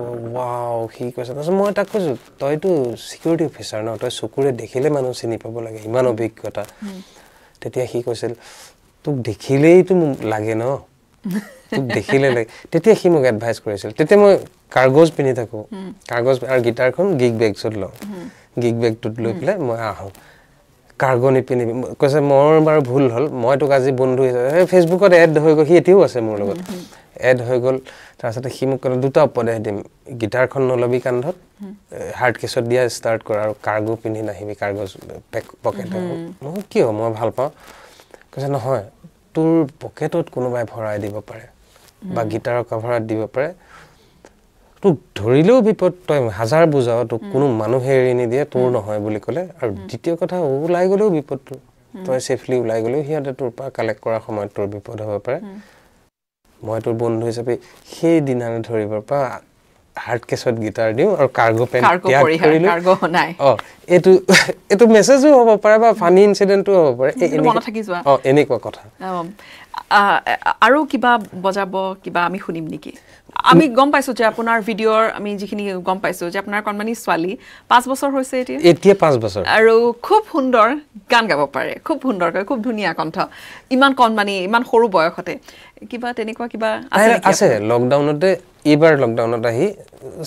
মই তাক কৈছো তইতো চিকিউৰিটি অফিচাৰ ন তই চকুৰে দেখিলে মানুহ চিনি পাব লাগে ইমান অভিজ্ঞতা তেতিয়া সি কৈছিল তোক দেখিলেইতো মোক লাগে ন তোক দেখিলে লাগে তেতিয়া সি মোক এডভাইচ কৰিছিল তেতিয়া মই কাৰ্গজ পিন্ধি থাকোঁ কাৰ্গজ আৰু গীটাৰখন গিগ বেগছত লওঁ গিগ বেগটোত লৈ পেলাই মই আহোঁ কাৰ্গনি পিন্ধিবি কৈছে মোৰ বাৰু ভুল হ'ল মই তোক আজি বন্ধু হিচাপে ফেচবুকত এড হৈ গ'ল সি এতিয়াও আছে মোৰ লগত এড হৈ গ'ল তাৰপিছতে সি মোক ক'লে দুটা উপদেশ দিম গীটাৰখন নল'বি কান্ধত হাৰ্ড কেছত দিয়া ষ্টাৰ্ট কৰা আৰু কাৰ্গো পিন্ধি নাহিবি কাৰ্গজ পেক পকেট মই কিয় মই ভাল পাওঁ কৈছে নহয় তোৰ পকেটত কোনোবাই ভৰাই দিব পাৰে বা গীটাৰৰ কভাৰত দিব পাৰে তোক ধৰিলেও বিপদ তই হাজাৰ বুজাও তোক কোনো মানুহে এৰি নিদিয়ে তোৰ নহয় বুলি ক'লে আৰু দ্বিতীয় কথা ওলাই গ'লেও বিপদটো তই ছেফলি ওলাই গ'লেও সিহঁতে তোৰ পৰা কালেক্ট কৰাৰ সময়ত তোৰ বিপদ হ'ব পাৰে মই তোৰ বন্ধু হিচাপে সেই দিনানে ধৰিব পৰা হাৰ্ড কেছত গীটাৰ দিওঁ আৰু কাৰ্গো পেণ্ট অঁ এইটো এইটো মেছেজো হ'ব পাৰে বা ফানি ইনচিডেণ্টো হ'ব পাৰে অঁ এনেকুৱা কথা আৰু কিবা বজাব কিবা আমি শুনিম নেকি আমি গম পাইছো যে আপোনাৰ ভিডিঅ'ৰ আমি যিখিনি গম পাইছো যে আপোনাৰ কণমানি ছোৱালী পাঁচ বছৰ হৈছে এতিয়া এতিয়া পাঁচ বছৰ আৰু খুব সুন্দৰ গান গাব পাৰে খুব সুন্দৰকৈ খুব ধুনীয়া কণ্ঠ ইমান কণমানি ইমান সৰু বয়সতে কিবা তেনেকুৱা কিবা আছে লকডাউনতে এইবাৰ লকডাউনত আহি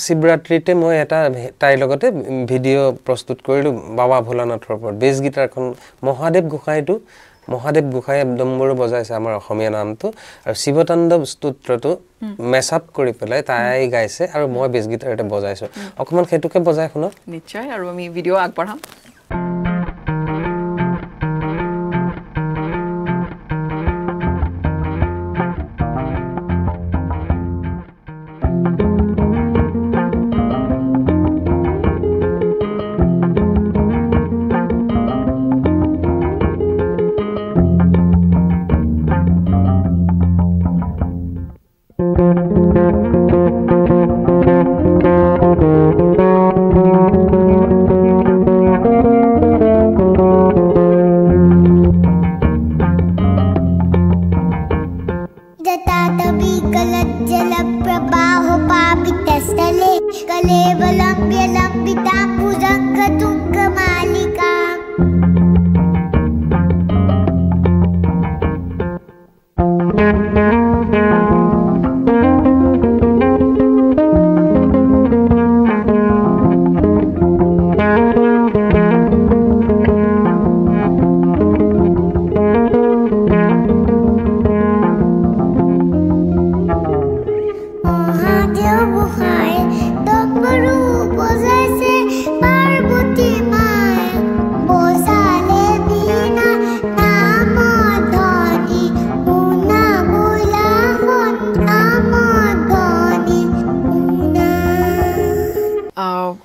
শিৱৰাত্ৰিতে মই এটা তাইৰ লগতে ভিডিঅ' প্ৰস্তুত কৰিলোঁ বাবা ভোলানাথৰ ওপৰত বেছ গীটাৰখন মহাদেৱ গোসাঁইটো মহাদেৱ গোসাঁই একদম্বৰো বজাইছে আমাৰ অসমীয়া নামটো আৰু শিৱতাণ্ডৱ স্তোত্ৰটো মেচআপ কৰি পেলাই তাই গাইছে আৰু মই বেছ গীটাৰতে বজাইছোঁ অকণমান সেইটোকে বজাই শুনক নিশ্চয় আৰু আমি ভিডিঅ' আগবঢ়াম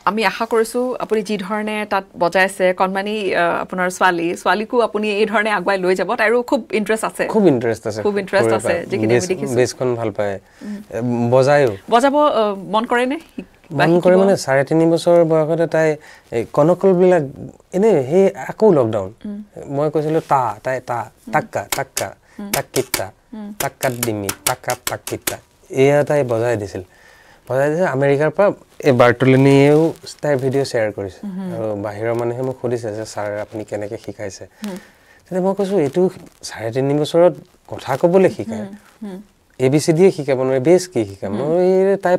আমি আশা কৰিছোঁ আপুনি যিধৰণে তাত বজাইছে কণমানি আপোনাৰ ছোৱালী ছোৱালীকো আপুনি এইধৰণে আগুৱাই লৈ যাব আৰু খুব ইণ্টাৰেষ্ট আছে খুব ইণ্টাৰেষ্ট আছে খুব ইণ্টাৰেষ্ট আছে যিকোনো দেখিছোঁ বেছখন ভাল পায় বজায়ো বজাব মন কৰেনে মন কৰে মানে চাৰে তিনি বছৰ বয়সতে তাই কনকলবিলাক এনেই সেই আকৌ লকডাউন মই কৈছিলোঁ তা তাই তা টাক্কা টাক্কা টাক্কিতা টাক্কাত ডিমি টাক্কাত টাক্কিতা এয়া তাই বজাই দিছিল পঠাই দিছে আমেৰিকাৰ পৰা এই বাৰ্টলিনিয়েও তাইৰ ভিডিঅ' শ্বেয়াৰ কৰিছে আৰু বাহিৰৰ মানুহে মোক সুধিছে যে ছাৰ আপুনি কেনেকৈ শিকাইছে তেতিয়া মই কৈছোঁ এইটো চাৰে তিনি বছৰত কথা ক'বলৈ শিকায় এ বি চি ডিয়ে শিকাব নোৱাৰি বেচ কি শিকাম মই তাই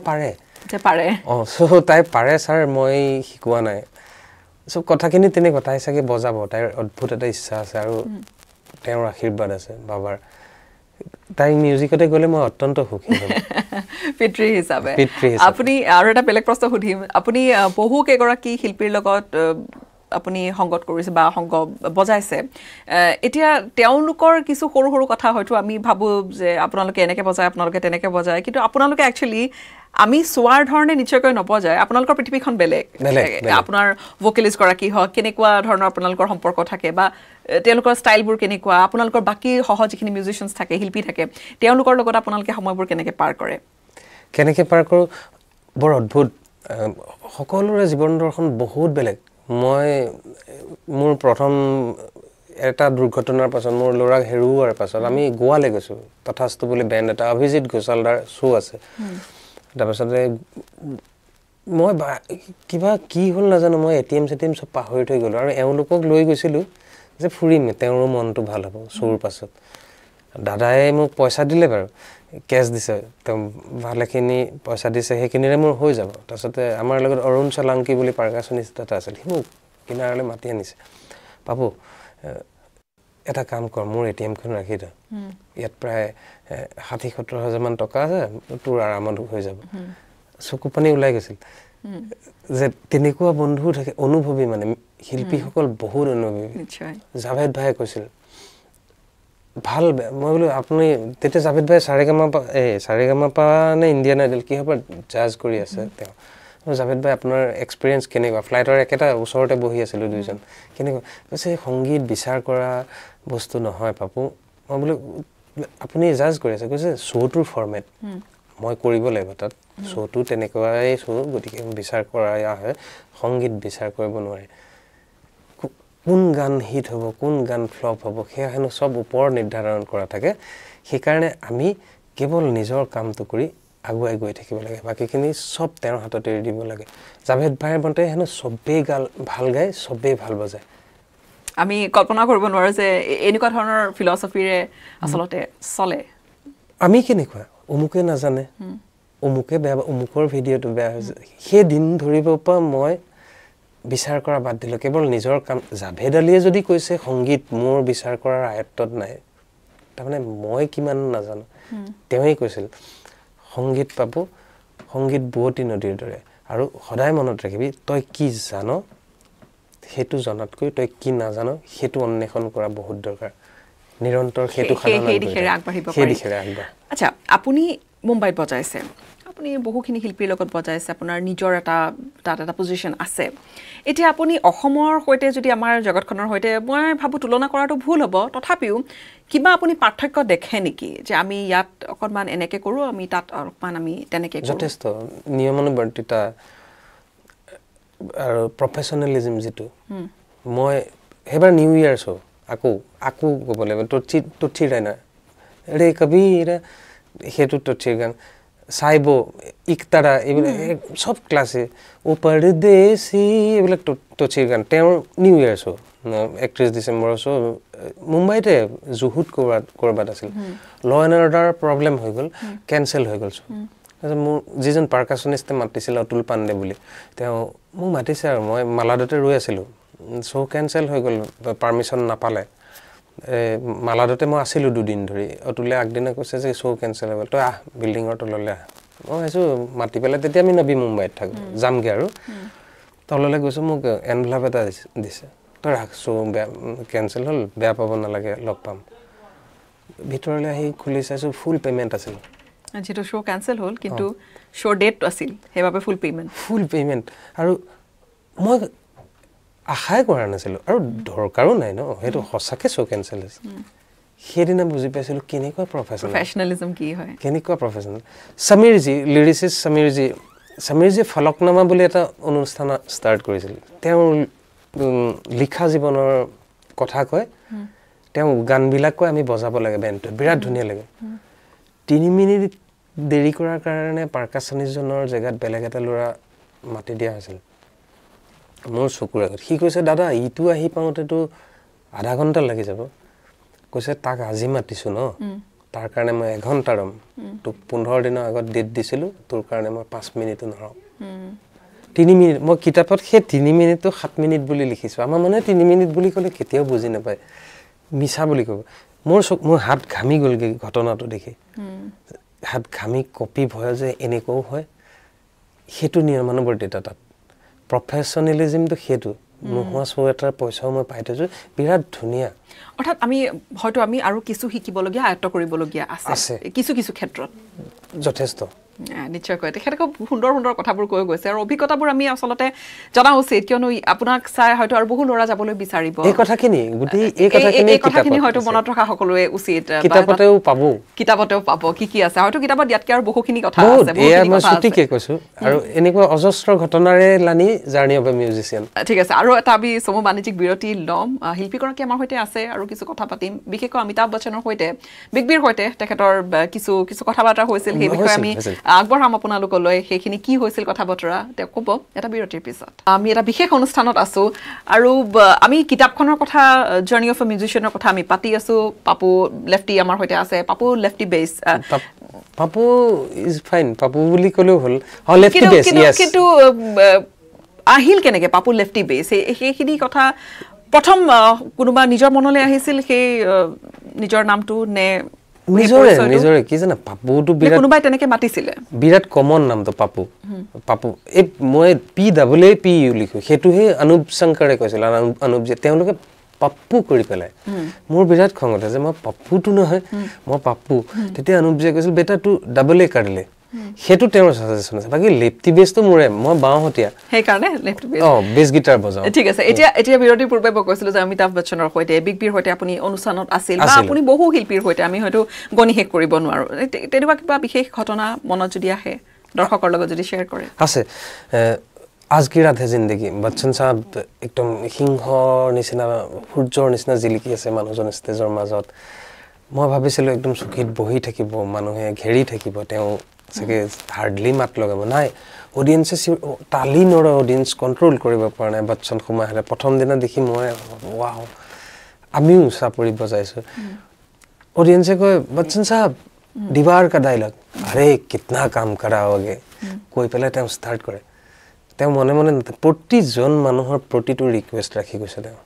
পাৰে অঁ চ' তাই পাৰে ছাৰ মই শিকোৱা নাই চব কথাখিনি তেনেকুৱা তাই চাগে বজাব তাইৰ অদ্ভুত এটা ইচ্ছা আছে আৰু তেওঁৰ আশীৰ্বাদ আছে বাবাৰ তাই মিউজিকতে গ'লে মই অত্যন্ত সুখী পিতৃ হিচাপে আপুনি আৰু এটা বেলেগ প্ৰশ্ন সুধিম আপুনি বহু কেইগৰাকী শিল্পীৰ লগত আপুনি সংগত কৰিছে বা সংগ বজাইছে এতিয়া তেওঁলোকৰ কিছু সৰু সৰু কথা হয়তো আমি ভাবোঁ যে আপোনালোকে এনেকৈ বজায় আপোনালোকে তেনেকৈ বজায় কিন্তু আপোনালোকে একচুৱেলি আমি চোৱাৰ ধৰণে নিশ্চয়কৈ নবজায় আপোনালোকৰ পৃথিৱীখন বেলেগ আপোনাৰ ভকেলিষ্ট গৰাকী হওক কেনেকুৱা ধৰণৰ আপোনালোকৰ সম্পৰ্ক থাকে বা তেওঁলোকৰ ষ্টাইলবোৰ কেনেকুৱা আপোনালোকৰ বাকী সহজ যিখিনি মিউজিচিয়ানছ থাকে শিল্পী থাকে তেওঁলোকৰ লগত আপোনালোকে সময়বোৰ কেনেকৈ পাৰ কৰে কেনেকৈ পাৰ কৰোঁ বৰ অদ্ভুত সকলোৰে জীৱন দৰ্শন বহুত বেলেগ মই মোৰ প্ৰথম এটা দুৰ্ঘটনাৰ পাছত মোৰ ল'ৰাক হেৰুওৱাৰ পাছত আমি গোৱালৈ গৈছোঁ তথাস্তু বুলি বেণ্ড এটা অভিজিত ঘোষালদাৰ শ্ব' আছে তাৰপাছতে মই বা কিবা কি হ'ল নাজানো মই এ টি এম চে টি এম চব পাহৰি থৈ গ'লোঁ আৰু এওঁলোকক লৈ গৈছিলোঁ যে ফুৰিম তেওঁৰো মনটো ভাল হ'ব চোৰ পাছত দাদাই মোক পইচা দিলে বাৰু কেছ দিছে তেওঁ ভালেখিনি পইচা দিছে সেইখিনিৰে মোৰ হৈ যাব তাৰপিছতে আমাৰ লগত অৰুণ চলাংকি বুলি পাৰ্কাচনিষ্ট এটা আছিল সি মোক কিনাৰলৈ মাতি আনিছে পাপু এটা কাম কৰ মোৰ এ টি এমখন ৰাখি দিয়া ইয়াত প্ৰায় ষাঠি সত্তৰ হাজাৰমান টকা আছে তোৰ আৰামত হৈ যাব চকু পানী ওলাই গৈছিল যে তেনেকুৱা বন্ধু থাকে অনুভৱী মানে শিল্পীসকল বহুত অনুভৱী জাভেদ ভাই কৈছিল ভাল মই বোলো আপুনি তেতিয়া জাভেদ ভাই চাৰেগামা এই চাৰেগামা পা নে ইণ্ডিয়ান আইডল কিহৰ পৰা জাজ কৰি আছে তেওঁ জাভেদ ভাই আপোনাৰ এক্সপিৰিয়েঞ্চ কেনেকুৱা ফ্লাইটৰ একেটা ওচৰতে বহি আছিলোঁ দুইজন কেনেকুৱা কৈছে সংগীত বিচাৰ কৰা বস্তু নহয় পাপু মই বোলো আপুনি জাজ কৰি আছে কৈছে শ্ব'টোৰ ফৰ্মেট মই কৰিব লাগিব তাত শ্ব'টো তেনেকুৱাই শ্ব' গতিকে বিচাৰ কৰাই হয় সংগীত বিচাৰ কৰিব নোৱাৰে কোন গান হিট হ'ব কোন গান ফ্লপ হ'ব সেয়া হেনো চব ওপৰ নিৰ্ধাৰণ কৰা থাকে সেইকাৰণে আমি কেৱল নিজৰ কামটো কৰি আগুৱাই গৈ থাকিব লাগে বাকীখিনি চব তেওঁৰ হাতত এৰি দিব লাগে জাভেদ ভাইৰ মতে হেনো চবেই গাল ভাল গায় চবেই ভাল বজায় আমি কল্পনা কৰিব নোৱাৰোঁ যে এনেকুৱা ধৰণৰ ফিলচফিৰে আচলতে চলে আমি কেনেকুৱা অমুকে নাজানে অমুকে বেয়া অমুকৰ ভিডিঅ'টো বেয়া হৈছে সেই দিন ধৰিব পৰা মই বিচাৰ কৰা বাদ দিলোঁ কেৱল নিজৰ কাম জাভেদ আলিয়ে যদি কৈছে সংগীত মোৰ বিচাৰ কৰাৰ আয়ত্তত নাই তাৰমানে মই কিমান নাজানো তেওঁৱেই কৈছিল সংগীত পাব সংগীত বুৱতী নদীৰ দৰে আৰু সদায় মনত ৰাখিবি তই কি জান সেইটো জনাতকৈ তই কি নাজান সেইটো অন্বেষণ কৰা বহুত দৰকাৰ নিৰন্তৰ সেইটো আচ্ছা আপুনি মুম্বাইত বজাইছে আপুনি বহুখিনি শিল্পীৰ লগত বজাইছে আপোনাৰ নিজৰ এটা তাত এটা পজিশ্যন আছে এতিয়া আপুনি অসমৰ সৈতে যদি আমাৰ জগতখনৰ সৈতে মই ভাবোঁ তুলনা কৰাটো ভুল হ'ব তথাপিও কিবা আপুনি পাৰ্থক্য দেখে নেকি যে আমি ইয়াত অকণমান এনেকৈ কৰোঁ আমি তাত অকণমান আমি তেনেকৈ যথেষ্ট নিয়মানুবৰ্তিতা আৰু প্ৰফেচনেলিজিম যিটো মই সেইবাৰ নিউ ইয়াৰ শ্ব' আকৌ আকৌ ক'ব লাগিব টচি টচি ৰাইনা ৰে কবি সেইটো টচি গান চাইব ইকতাৰা এইবিলাক চব ক্লাছে ওপৰ দেশী এইবিলাক টচিৰ গান তেওঁৰ নিউ ইয়াৰ শ্ব' একত্ৰিছ ডিচেম্বৰৰ চ' মুম্বাইতে জুহুত ক'ৰবাত ক'ৰবাত আছিল ল' এণ্ড অৰ্ডাৰ প্ৰব্লেম হৈ গ'ল কেঞ্চেল হৈ গ'ল শ্ব' তাৰপিছত মোৰ যিজন পাৰ্কাশ্যনিষ্টে মাতিছিল অতুল পাণ্ডে বুলি তেওঁ মোক মাতিছে আৰু মই মালাদতে ৰৈ আছিলোঁ শ্ব' কেঞ্চেল হৈ গ'ল পাৰ্মিশ্যন নাপালে মালাদতে মই আছিলোঁ দুদিন ধৰি অতুলে আগদিনা কৈছে যে শ্ব' কেঞ্চেল হৈ গ'ল তই আহ বিল্ডিঙৰ তললৈ আহ মই আহিছোঁ মাতি পেলাই তেতিয়া আমি নবী মুম্বাইত থাকোঁ যামগৈ আৰু তললৈ গৈছোঁ মোক এনভ্লাপ এটা দিছে তই ৰাখ শ্ব' বেয়া কেঞ্চেল হ'ল বেয়া পাব নালাগে লগ পাম ভিতৰলৈ আহি খুলি চাইছোঁ ফুল পে'মেণ্ট আছিল যিহেতু শ্ব' কেঞ্চেল হ'ল কিন্তু শ্ব'ৰ ডেটটো আছিল সেইবাবে ফুল পে'মেণ্ট ফুল পে'মেণ্ট আৰু মই আশাই কৰা নাছিলোঁ আৰু দৰকাৰো নাই ন সেইটো সঁচাকৈ শ্ব' কেঞ্চেল হৈছে সেইদিনা বুজি পাইছিলোঁ কেনেকুৱা প্ৰফেচনেলিজম কি হয় কেনেকুৱা প্ৰফেচনেল সমীৰজী লিৰিচিষ্ট সমীৰজী সমীৰজীয়ে ফলকনামা বুলি এটা অনুষ্ঠান ষ্টাৰ্ট কৰিছিল তেওঁৰ লিখা জীৱনৰ কথা কয় তেওঁ গানবিলাক কয় আমি বজাব লাগে বেণ্ডটোৱে বিৰাট ধুনীয়া লাগে তিনি মিনিট দেৰি কৰাৰ কাৰণে পাৰ্কাশনিজনৰ জেগাত বেলেগ এটা ল'ৰা মাতি দিয়া হৈছিল মোৰ চকুৰ আগত সি কৈছে দাদা ইটো আহি পাওঁতেতো আধা ঘণ্টা লাগি যাব কৈছে তাক আজি মাতিছোঁ ন তাৰ কাৰণে মই এঘণ্টা ৰ'ম তোক পোন্ধৰ দিনৰ আগত ডেট দিছিলোঁ তোৰ কাৰণে মই পাঁচ মিনিটো নহওঁ তিনি মিনিট মই কিতাপত সেই তিনি মিনিটটো সাত মিনিট বুলি লিখিছোঁ আমাৰ মানে তিনি মিনিট বুলি ক'লে কেতিয়াও বুজি নাপায় মিছা বুলি ক'ব মোৰ চক মোৰ হাত ঘামি গ'লগৈ ঘটনাটো দেখি হাত ঘামি কপি ভয় যে এনেকুৱাও হয় সেইটো নিৰ্মাণৰ ডেটা তাত প্ৰফেচনেলিজিমটো সেইটো নোহোৱা চৌ এটাৰ পইচাও মই পাই থৈছোঁ বিৰাট ধুনীয়া অৰ্থাৎ আমি হয়তো আমি আৰু কিছু শিকিবলগীয়া আয়ত্ব কৰিবলগীয়া আছে কিছু কিছু ক্ষেত্ৰত যথেষ্ট নিশ্চয়কৈ তেখেতকো সুন্দৰ সুন্দৰ কথাবোৰ কৈ গৈছে আৰু অভিজ্ঞতাবোৰ আমি আচলতে জনা উচিত কিয়নো আপোনাক চাই হয়তো আৰু বহু ল'ৰা যাবলৈ বিচাৰিব এই কথাখিনি হয়তো মনত ৰখা সকলোৱে উচিত কিতাপতেও পাব কিতাপতেও পাব কি কি আছে হয়তো কিতাপত ইয়াতকৈ আৰু বহুখিনি কথা আছে আৰু এনেকুৱা অজস্ৰ ঘটনাৰে লানি জাৰ্ণি অফ মিউজিচিয়ান ঠিক আছে আৰু এটা আমি চমু বাণিজ্যিক বিৰতি ল'ম শিল্পীগৰাকী আমাৰ সৈতে আছে আৰু কিছু কথা পাতিম বিশেষকৈ অমিতাভ বচ্চনৰ সৈতে বিগ বিৰ সৈতে তেখেতৰ কিছু কিছু কথা বাৰ্তা হৈছিল সেই বিষয়ে আমি আগবঢ়াম আপোনালোকলৈ সেইখিনি কি হৈছিল কথা বতৰা তেওঁ ক'ব এটা বিৰতিৰ পিছত আমি এটা বিশেষ অনুষ্ঠানত আছোঁ আৰু আমি কিতাপখনৰ কথা জাৰ্ণি অফ এ মিউজিচিয়ানৰ কথা আমি পাতি আছোঁ পাপু লেফটি আমাৰ সৈতে আছে পাপু লেফটি বেছ পাপু ইজ ফাইন পাপু বুলি ক'লেও হ'ল কিন্তু আহিল কেনেকে পাপু লেফটি বেছ সেইখিনি কথা প্ৰথম কোনোবা নিজৰ মনলৈ আহিছিল সেই নিজৰ নামটো নে নিজৰে নিজৰে কি জানা পাপুটো কোনোবাই তেনেকে মাতিছিলে বিৰাট কমন নামটো পাপু পাপু এই মই P double A P U লিখো সেইটোহে অনুপ শংকৰে কৈছিল অনুপজি তেওঁলোকে পাপু কৰি পেলাই মোৰ বিৰাট খং উঠে যে মই পাপুটো নহয় মই পাপু তেতিয়া অনুপজিয়ে কৈছিল বেটা ডাবলে ডাবল কাঢ়িলে সেইটো তেওঁৰ চাজেশ্যন আছে বাকী লেফটি বেছটো মোৰে মই বাওঁহতীয়া সেইকাৰণে অঁ বেছ গীটাৰ বজাওঁ ঠিক আছে এতিয়া এতিয়া বিৰতি পূৰ্বে মই কৈছিলোঁ যে অমিতাভ বচ্চনৰ সৈতে বিগ বিৰ সৈতে আপুনি অনুষ্ঠানত আছিল বা আপুনি বহু শিল্পীৰ সৈতে আমি হয়তো গণি শেষ কৰিব নোৱাৰোঁ তেনেকুৱা কিবা বিশেষ ঘটনা মনত যদি আহে দৰ্শকৰ লগত যদি শ্বেয়াৰ কৰে আছে আজ কি ৰাধে জিন্দগী বচ্চন চাহাব একদম সিংহৰ নিচিনা সূৰ্যৰ নিচিনা জিলিকি আছে মানুহজন ষ্টেজৰ মাজত মই ভাবিছিলোঁ একদম চকীত বহি থাকিব মানুহে ঘেৰি থাকিব তেওঁ চাগে হাৰ্ডলি মাত লগাব নাই অডিয়েঞ্চে তালি নৰয় অডিয়েঞ্চ কণ্ট্ৰল কৰিব পৰা নাই বচ্চন সোমাই আহিলে প্ৰথম দিনা দেখি মই ৱা আমিও চাপৰি বজাইছোঁ অডিয়েঞ্চে কয় বচ্চন চাহ দিবাৰ কা ডাইলগ আৰে কিতনা কাম কৰাগে কৈ পেলাই তেওঁ ষ্টাৰ্ট কৰে তেওঁ মনে মনে প্ৰতিজন মানুহৰ প্ৰতিটো ৰিকুৱেষ্ট ৰাখি গৈছে তেওঁ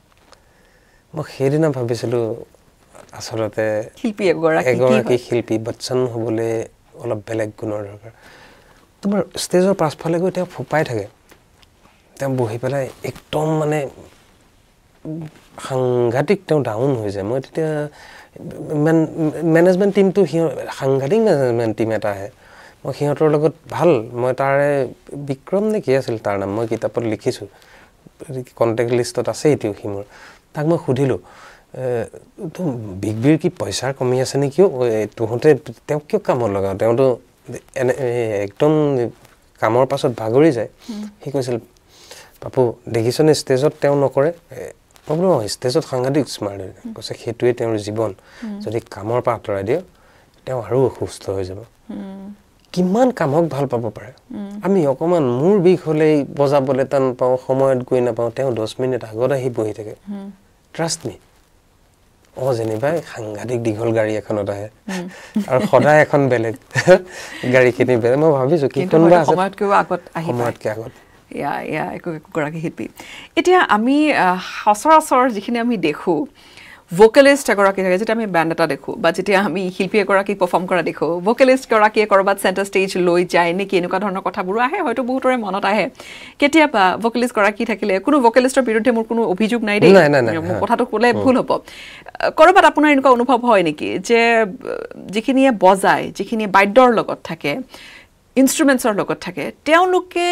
মই সেইদিনা ভাবিছিলোঁ আচলতে শিল্পী এগৰাকী শিল্পী বচ্চন হ'বলৈ অলপ বেলেগ গুণৰ দৰকাৰ তোমাৰ ষ্টেজৰ পাছফালে গৈ তেওঁ ফুপাই থাকে তেওঁ বহি পেলাই একদম মানে সাংঘাতিক তেওঁ ডাউন হৈ যায় মই তেতিয়া মেন মেনেজমেণ্ট টীমটো সিহঁত সাংঘাতিক মেনেজমেণ্ট টীম এটা আহে মই সিহঁতৰ লগত ভাল মই তাৰে বিক্ৰম নে কি আছিল তাৰ নাম মই কিতাপত লিখিছোঁ কণ্টেক্ট লিষ্টত আছে এতিয়াও সি মোৰ তাক মই সুধিলোঁ তো বিগ বিৰ কি পইচাৰ কমি আছে নেকি কিয় তোহঁতে তেওঁ কিয় কামত লগাওঁ তেওঁতো এনে একদম কামৰ পাছত ভাগৰি যায় সি কৈছিল পাপু দেখিছনে ষ্টেজত তেওঁ নকৰে মই বোলো অঁ ষ্টেজত সাংঘাতিক স্মাৰ্ট কৈছে সেইটোৱে তেওঁৰ জীৱন যদি কামৰ পৰা আঁতৰাই দিয়ে তেওঁ আৰু অসুস্থ হৈ যাব কিমান কামক ভাল পাব পাৰে আমি অকণমান মোৰ বিষ হ'লেই বজাবলৈ টান পাওঁ সময়ত গৈ নাপাওঁ তেওঁ দহ মিনিট আগত আহি বহি থাকে ট্ৰাষ্ট মি অঁ যেনিবা সাংঘাতিক দীঘল গাড়ী এখনত আহে আৰু সদায় এখন বেলেগ গাড়ীখিনি বেলেগ মই ভাবিছোঁ কিবা সময়তকৈ আগত এয়া এয়া একো একোগৰাকী শিল্পী এতিয়া আমি সচৰাচৰ যিখিনি আমি দেখোঁ ভোকেলিষ্ট এগৰাকী থাকে যেতিয়া আমি বেণ্ড এটা দেখোঁ বা যেতিয়া আমি শিল্পী এগৰাকীক পাৰফৰ্ম কৰা দেখোঁ ভোকেলিষ্ট এগৰাকীয়ে ক'ৰবাত চেণ্টাৰ ষ্টেজ লৈ যায় নেকি এনেকুৱা ধৰণৰ কথাবোৰো আহে হয়তো বহুতৰে মনত আহে কেতিয়াবা ভোকেলিষ্টগৰাকী থাকিলে কোনো ভোকেলিষ্টৰ বিৰুদ্ধে মোৰ কোনো অভিযোগ নাই দেই কথাটো ক'লে ভুল হ'ব ক'ৰবাত আপোনাৰ এনেকুৱা অনুভৱ হয় নেকি যে যিখিনিয়ে বজায় যিখিনিয়ে বাদ্যৰ লগত থাকে ইনষ্ট্ৰুমেণ্টছৰ লগত থাকে তেওঁলোকে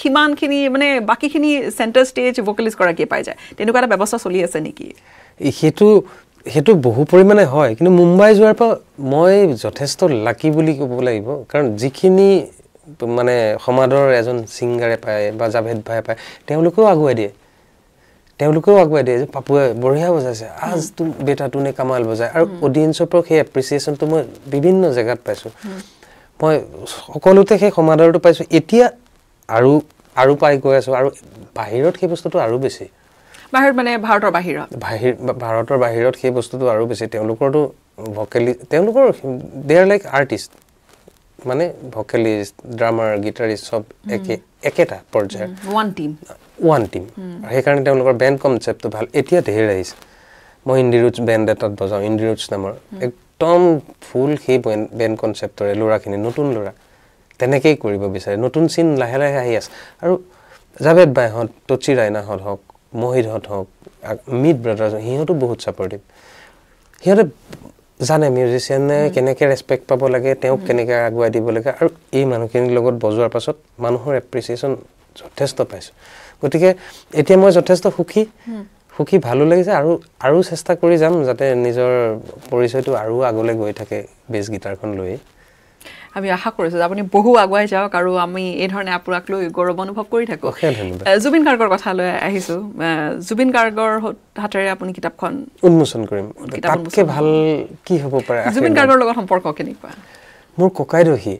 সিমানখিনি মানে বাকীখিনি চেণ্টাৰ ষ্টেজ ভোকেলিষ্টগৰাকীয়ে পাই যায় তেনেকুৱা এটা ব্যৱস্থা চলি আছে নেকি সেইটো সেইটো বহু পৰিমাণে হয় কিন্তু মুম্বাই যোৱাৰ পৰা মই যথেষ্ট লাকি বুলি ক'ব লাগিব কাৰণ যিখিনি মানে সমাদৰ এজন ছিংগাৰে পায় বা জাভেদ ভাই পায় তেওঁলোকেও আগুৱাই দিয়ে তেওঁলোকেও আগুৱাই দিয়ে যে পাপুৱে বঢ়িয়া বজাইছে আজ তোৰ বেটা তোনে কামাল বজায় আৰু অডিয়েঞ্চৰ পৰা সেই এপ্ৰিচিয়েশ্যনটো মই বিভিন্ন জেগাত পাইছোঁ মই সকলোতে সেই সমাদৰটো পাইছোঁ এতিয়া আৰু আৰু পাই গৈ আছোঁ আৰু বাহিৰত সেই বস্তুটো আৰু বেছি বাহিৰত মানে ভাৰতৰ বাহিৰত বাহিৰ ভাৰতৰ বাহিৰত সেই বস্তুটো আৰু বেছি তেওঁলোকৰতো ভকেলি তেওঁলোকৰ দে আৰ লাইক আৰ্টিষ্ট মানে ভকেলিষ্ট ড্ৰামাৰ গীটাৰিষ্ট চব একে একেটা পৰ্যায়ৰ ওৱান টিম ওৱান টিম সেইকাৰণে তেওঁলোকৰ বেণ্ড কনচেপ্টটো ভাল এতিয়া ধেৰ আহিছে মই ইণ্ডিৰুটছ বেণ্ড এটাত বজাওঁ ইণ্ডিৰুটছ নামৰ একদম ফুল সেই বেণ্ড কনচেপ্টৰে ল'ৰাখিনি নতুন ল'ৰা তেনেকেই কৰিব বিচাৰে নতুন চিন লাহে লাহে আহি আছে আৰু জাভেদ বাইহঁত টচি ৰাইনাহঁত হওক মহিধত হওক মিড ব্ৰাদাৰ্ছ হওক সিহঁতো বহুত ছাপৰ্টিভ সিহঁতে জানে মিউজিচিয়ানে কেনেকৈ ৰেচপেক্ট পাব লাগে তেওঁক কেনেকৈ আগুৱাই দিব লাগে আৰু এই মানুহখিনিৰ লগত বজোৱাৰ পাছত মানুহৰ এপ্ৰিচিয়েশ্যন যথেষ্ট পাইছোঁ গতিকে এতিয়া মই যথেষ্ট সুখী সুখী ভালো লাগিছে আৰু আৰু চেষ্টা কৰি যাম যাতে নিজৰ পৰিচয়টো আৰু আগলৈ গৈ থাকে বেছ গীটাৰখন লৈয়ে আমি আশা কৰিছোঁ যে আপুনি বহু আগুৱাই যাওক আৰু আমি এইধৰণে আপোনাক লৈ গৌৰৱ অনুভৱ কৰি থাকোঁ জুবিন গাৰ্গৰ কথালৈ আহিছোঁ জুবিন গাৰ্গৰ হাতেৰে আপুনি কিতাপখন উন্মোচন কৰিম ভাল কি হ'ব পাৰে জুবিন গাৰ্গৰ লগত সম্পৰ্ক কেনেকুৱা মোৰ ককাইদেউ সি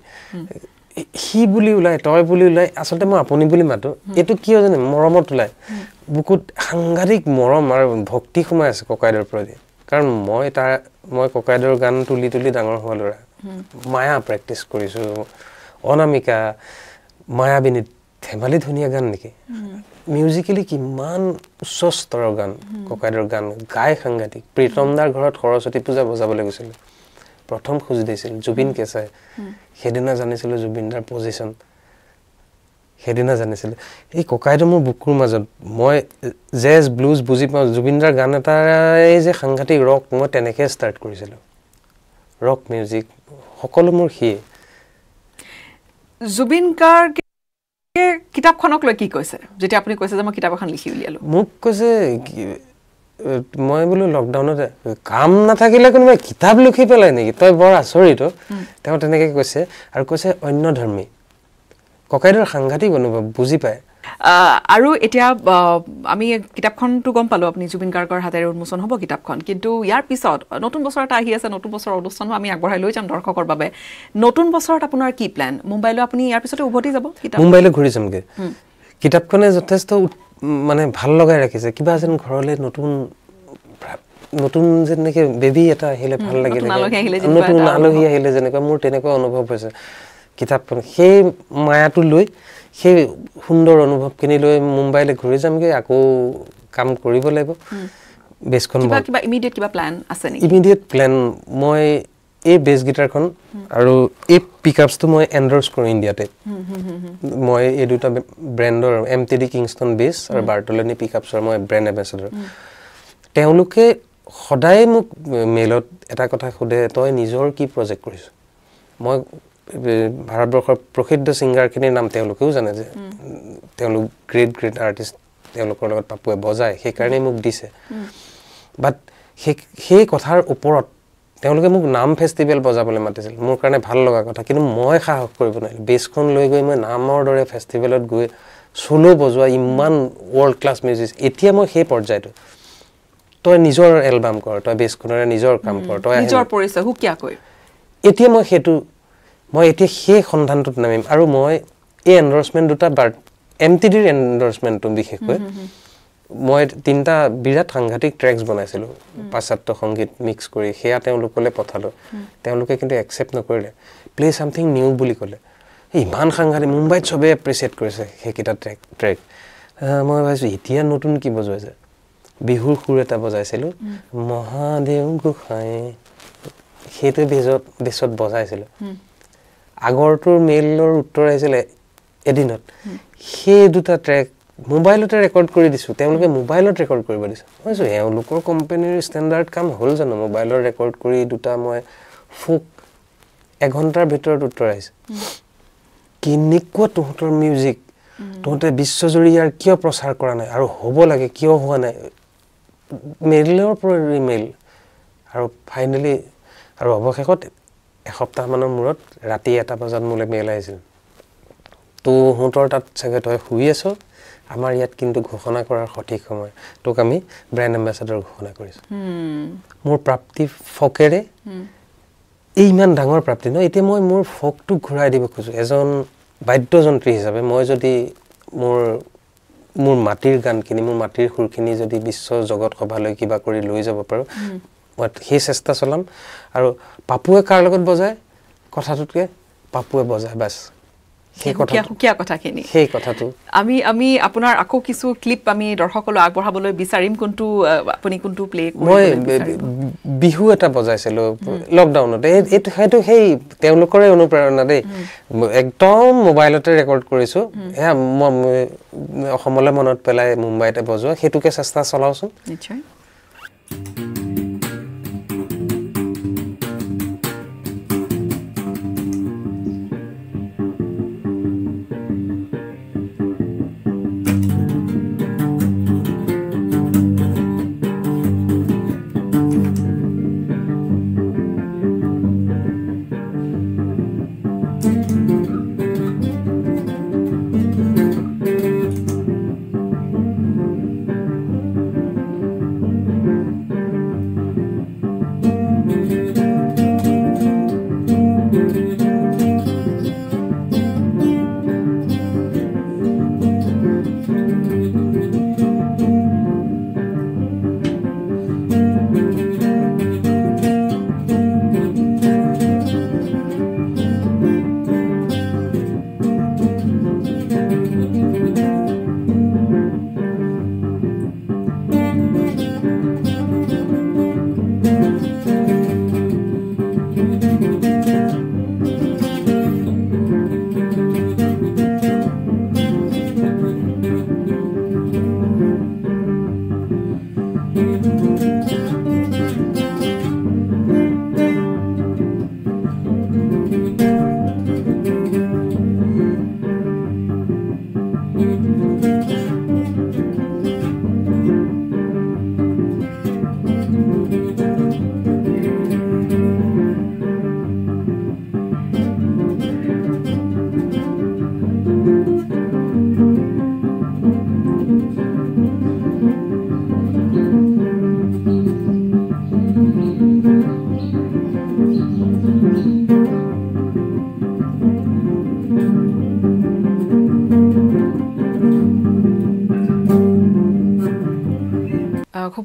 সি বুলি ওলায় তই বুলি ওলায় আচলতে মই আপুনি বুলি মাতোঁ এইটো কিয় জানে মৰমত ওলায় বুকুত সাংঘাতিক মৰম আৰু ভক্তি সোমাই আছে ককাইদেউৰ প্ৰতি কাৰণ মই তাৰ মই ককাইদেউৰ গান তুলি তুলি ডাঙৰ হোৱা ল'ৰা মায়া প্ৰেক্টিছ কৰিছোঁ অনামিকা মায়াবিনী ধেমালি ধুনীয়া গান নেকি মিউজিকেলি কিমান উচ্চ স্তৰৰ গান ককাইদেউৰ গান গাই সাংঘাতিক প্ৰীতম দাৰ ঘৰত সৰস্বতী পূজা বজাবলৈ গৈছিলোঁ প্ৰথম খোজ দিছিল জুবিন কেঁচাই সেইদিনা জানিছিলোঁ জুবিন দাৰ পজিশ্যন সেইদিনা জানিছিলোঁ এই ককাইদেউ মোৰ বুকুৰ মাজত মই জেজ ব্লুজ বুজি পাওঁ জুবিন দাৰ গান এটাই যে সাংঘাতিক ৰক মই তেনেকৈ ষ্টাৰ্ট কৰিছিলোঁ ৰক মিউজিক সকলো মোৰ সি জুবিন গাৰ্গে কিতাপখনক লৈ কি কৈছে যেতিয়া আপুনি কৈছে যে মই কিতাপ এখন লিখি উলিয়ালোঁ মোক কৈছে মই বোলো লকডাউনতে কাম নাথাকিলে কোনোবাই কিতাপ লিখি পেলাই নেকি তই বৰ আচৰিত তেওঁ তেনেকৈ কৈছে আৰু কৈছে অন্য ধৰ্মী ককাইদেউৰ সাংঘাতিক অনুভৱ বুজি পায় আৰু এতিয়া আমি কিতাপখনটো গম পালোঁ আপুনি জুবিন গাৰ্গৰ হাতেৰে উন্মোচন হ'ব কিতাপখন কিন্তু ইয়াৰ পিছত নতুন বছৰ এটা আহি আছে নতুন বছৰৰ অনুষ্ঠানো আমি আগবঢ়াই লৈ যাম দৰ্শকৰ বাবে নতুন বছৰত আপোনাৰ কি প্লেন মুম্বাইলৈ আপুনি ইয়াৰ পিছতে উভতি যাব মুম্বাইলৈ ঘূৰি যামগৈ কিতাপখনে যথেষ্ট মানে ভাল লগাই ৰাখিছে কিবা যেন ঘৰলৈ নতুন নতুন যেনেকৈ বেবী এটা আহিলে ভাল লাগিল নতুন আলহী আহিলে যেনেকৈ মোৰ তেনেকুৱা অনুভৱ হৈছে কিতাপখন সেই মায়াটো লৈ সেই সুন্দৰ অনুভৱখিনি লৈ মুম্বাইলৈ ঘূৰি যামগৈ আকৌ কাম কৰিব লাগিব বেছখন ইমিডিয়েট প্লেন মই এই বেছ গীটাৰখন আৰু এই পিকআপছটো মই এণ্ড্ৰইছ কৰোঁ ইণ্ডিয়াতে মই এই দুটা ব্ৰেণ্ডৰ এম টি ডি কিংষ্টন বেছ আৰু পিক আপছৰ মই ব্ৰেণ্ড এম্বেচাডৰ তেওঁলোকে সদায় মোক মেইলত এটা কথা সোধে তই নিজৰ কি প্ৰজেক্ট কৰিছোঁ মই ভাৰতবৰ্ষৰ প্ৰসিদ্ধ ছিংগাৰখিনিৰ নাম তেওঁলোকেও জানে যে তেওঁলোক গ্ৰেট গ্ৰেট আৰ্টিষ্ট তেওঁলোকৰ লগত পাপুৱে বজায় সেইকাৰণেই মোক দিছে বাট সেই সেই কথাৰ ওপৰত তেওঁলোকে মোক নাম ফেষ্টিভেল বজাবলৈ মাতিছিল মোৰ কাৰণে ভাল লগা কথা কিন্তু মই সাহস কৰিব নোৱাৰিলোঁ বেছখন লৈ গৈ মই নামৰ দৰে ফেষ্টিভেলত গৈ চ'ল' বজোৱা ইমান ৱৰ্ল্ড ক্লাছ মিউজিক এতিয়া মই সেই পৰ্যায়টো তই নিজৰ এলবাম কৰ তই বেছখনেৰে নিজৰ কাম কৰ তই এতিয়া মই সেইটো মই এতিয়া সেই সন্ধানটোত নামিম আৰু মই এই এনডৰ্চমেণ্ট দুটা বাৰ্থ এম টি ডিৰ এনডৰ্চমেণ্টটো বিশেষকৈ মই তিনিটা বিৰাট সাংঘাতিক ট্ৰেকছ বনাইছিলোঁ পাশ্চাত্য সংগীত মিক্স কৰি সেয়া তেওঁলোকলৈ পঠালোঁ তেওঁলোকে কিন্তু একচেপ্ট নকৰিলে প্লে ছামথিং নিউ বুলি ক'লে ইমান সাংঘাতিক মুম্বাইত চবেই এপ্ৰিচিয়েট কৰিছে সেইকেইটা ট্ৰেক ট্ৰেক মই ভাবিছোঁ এতিয়া নতুন কি বজোৱাইছে বিহুৰ সুৰ এটা বজাইছিলোঁ মহাদেৱ গোসাঁই সেইটোৱে বেজত বেচত বজাইছিলোঁ আগৰটোৰ মেইলৰ উত্তৰ আহিছিলে এদিনত সেই দুটা ট্ৰেক মোবাইলতে ৰেকৰ্ড কৰি দিছোঁ তেওঁলোকে মোবাইলত ৰেকৰ্ড কৰিব দিছোঁ কৈছোঁ এওঁলোকৰ কোম্পেনীৰ ষ্টেণ্ডাৰ্ড কাম হ'ল জানো মোবাইলৰ ৰেকৰ্ড কৰি দুটা মই ফুক এঘণ্টাৰ ভিতৰত উত্তৰ আহিছোঁ কেনেকুৱা তহঁতৰ মিউজিক তহঁতে বিশ্বজুৰি ইয়াৰ কিয় প্ৰচাৰ কৰা নাই আৰু হ'ব লাগে কিয় হোৱা নাই মেইলৰ পৰা ইমেইল আৰু ফাইনেলি আৰু অৱশেষত এসপ্তাহমানৰ মূৰত ৰাতি এটা বজাত মোলৈ মেইল আহিছিল তো সোঁতৰ তাত চাগে তই শুই আছ আমাৰ ইয়াত কিন্তু ঘোষণা কৰাৰ সঠিক সময় তোক আমি ব্ৰেণ্ড এম্বেচাডৰ ঘোষণা কৰিছোঁ মোৰ প্ৰাপ্তি ফকেৰে এই ইমান ডাঙৰ প্ৰাপ্তি ন এতিয়া মই মোৰ ফকটো ঘূৰাই দিব খোজোঁ এজন বাদ্যযন্ত্ৰী হিচাপে মই যদি মোৰ মোৰ মাটিৰ গানখিনি মোৰ মাটিৰ সুৰখিনি যদি বিশ্ব জগত সভালৈ কিবা কৰি লৈ যাব পাৰোঁ সেই চেষ্টা চলাম আৰু পাপুৱে কাৰ লগত বজায় কথাটোতকে পাপুৱে বজায় বাছ বিহু এটা বজাইছিলো লকডাউনতে অনুপ্ৰেৰণা দেই একদম মোবাইলতে ৰেকৰ্ড কৰিছো অসমলৈ মনত পেলাই মুম্বাইতে বজোৱা সেইটোকে চেষ্টা চলাওচোন নিশ্চয়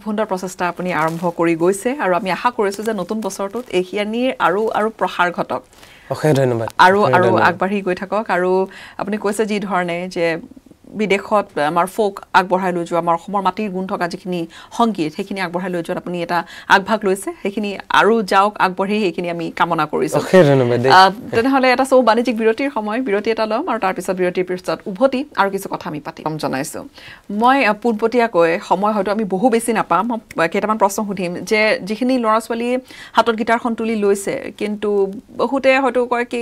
সুন্দৰ প্ৰচেষ্টা আপুনি আৰম্ভ কৰি গৈছে আৰু আমি আশা কৰিছোঁ যে নতুন বছৰটোত এই শিয়ানীৰ আৰু আৰু প্ৰসাৰ ঘটক অশেষ ধন্যবাদ আৰু আৰু আগবাঢ়ি গৈ থাকক আৰু আপুনি কৈছে যি ধৰণে যে বিদেশত আমাৰ ফোক আগবঢ়াই লৈ যোৱা আমাৰ অসমৰ মাটিৰ গুণ থকা যিখিনি সংগীত সেইখিনি আগবঢ়াই লৈ যোৱাত আপুনি এটা আগভাগ লৈছে সেইখিনি আৰু যাওক আগবাঢ়ি সেইখিনি আমি কামনা কৰিছোঁ তেনেহ'লে এটা চৌ বাণিজ্যিক বিৰতিৰ সময় বিৰতি এটা ল'ম আৰু তাৰপিছত বিৰতিৰ পিছত উভতি আৰু কিছু কথা আমি পাতিম জনাইছোঁ মই পোনপটীয়াকৈ সময় হয়তো আমি বহু বেছি নাপাম কেইটামান প্ৰশ্ন সুধিম যে যিখিনি ল'ৰা ছোৱালীয়ে হাতত গীটাৰখন তুলি লৈছে কিন্তু বহুতে হয়তো কয় কি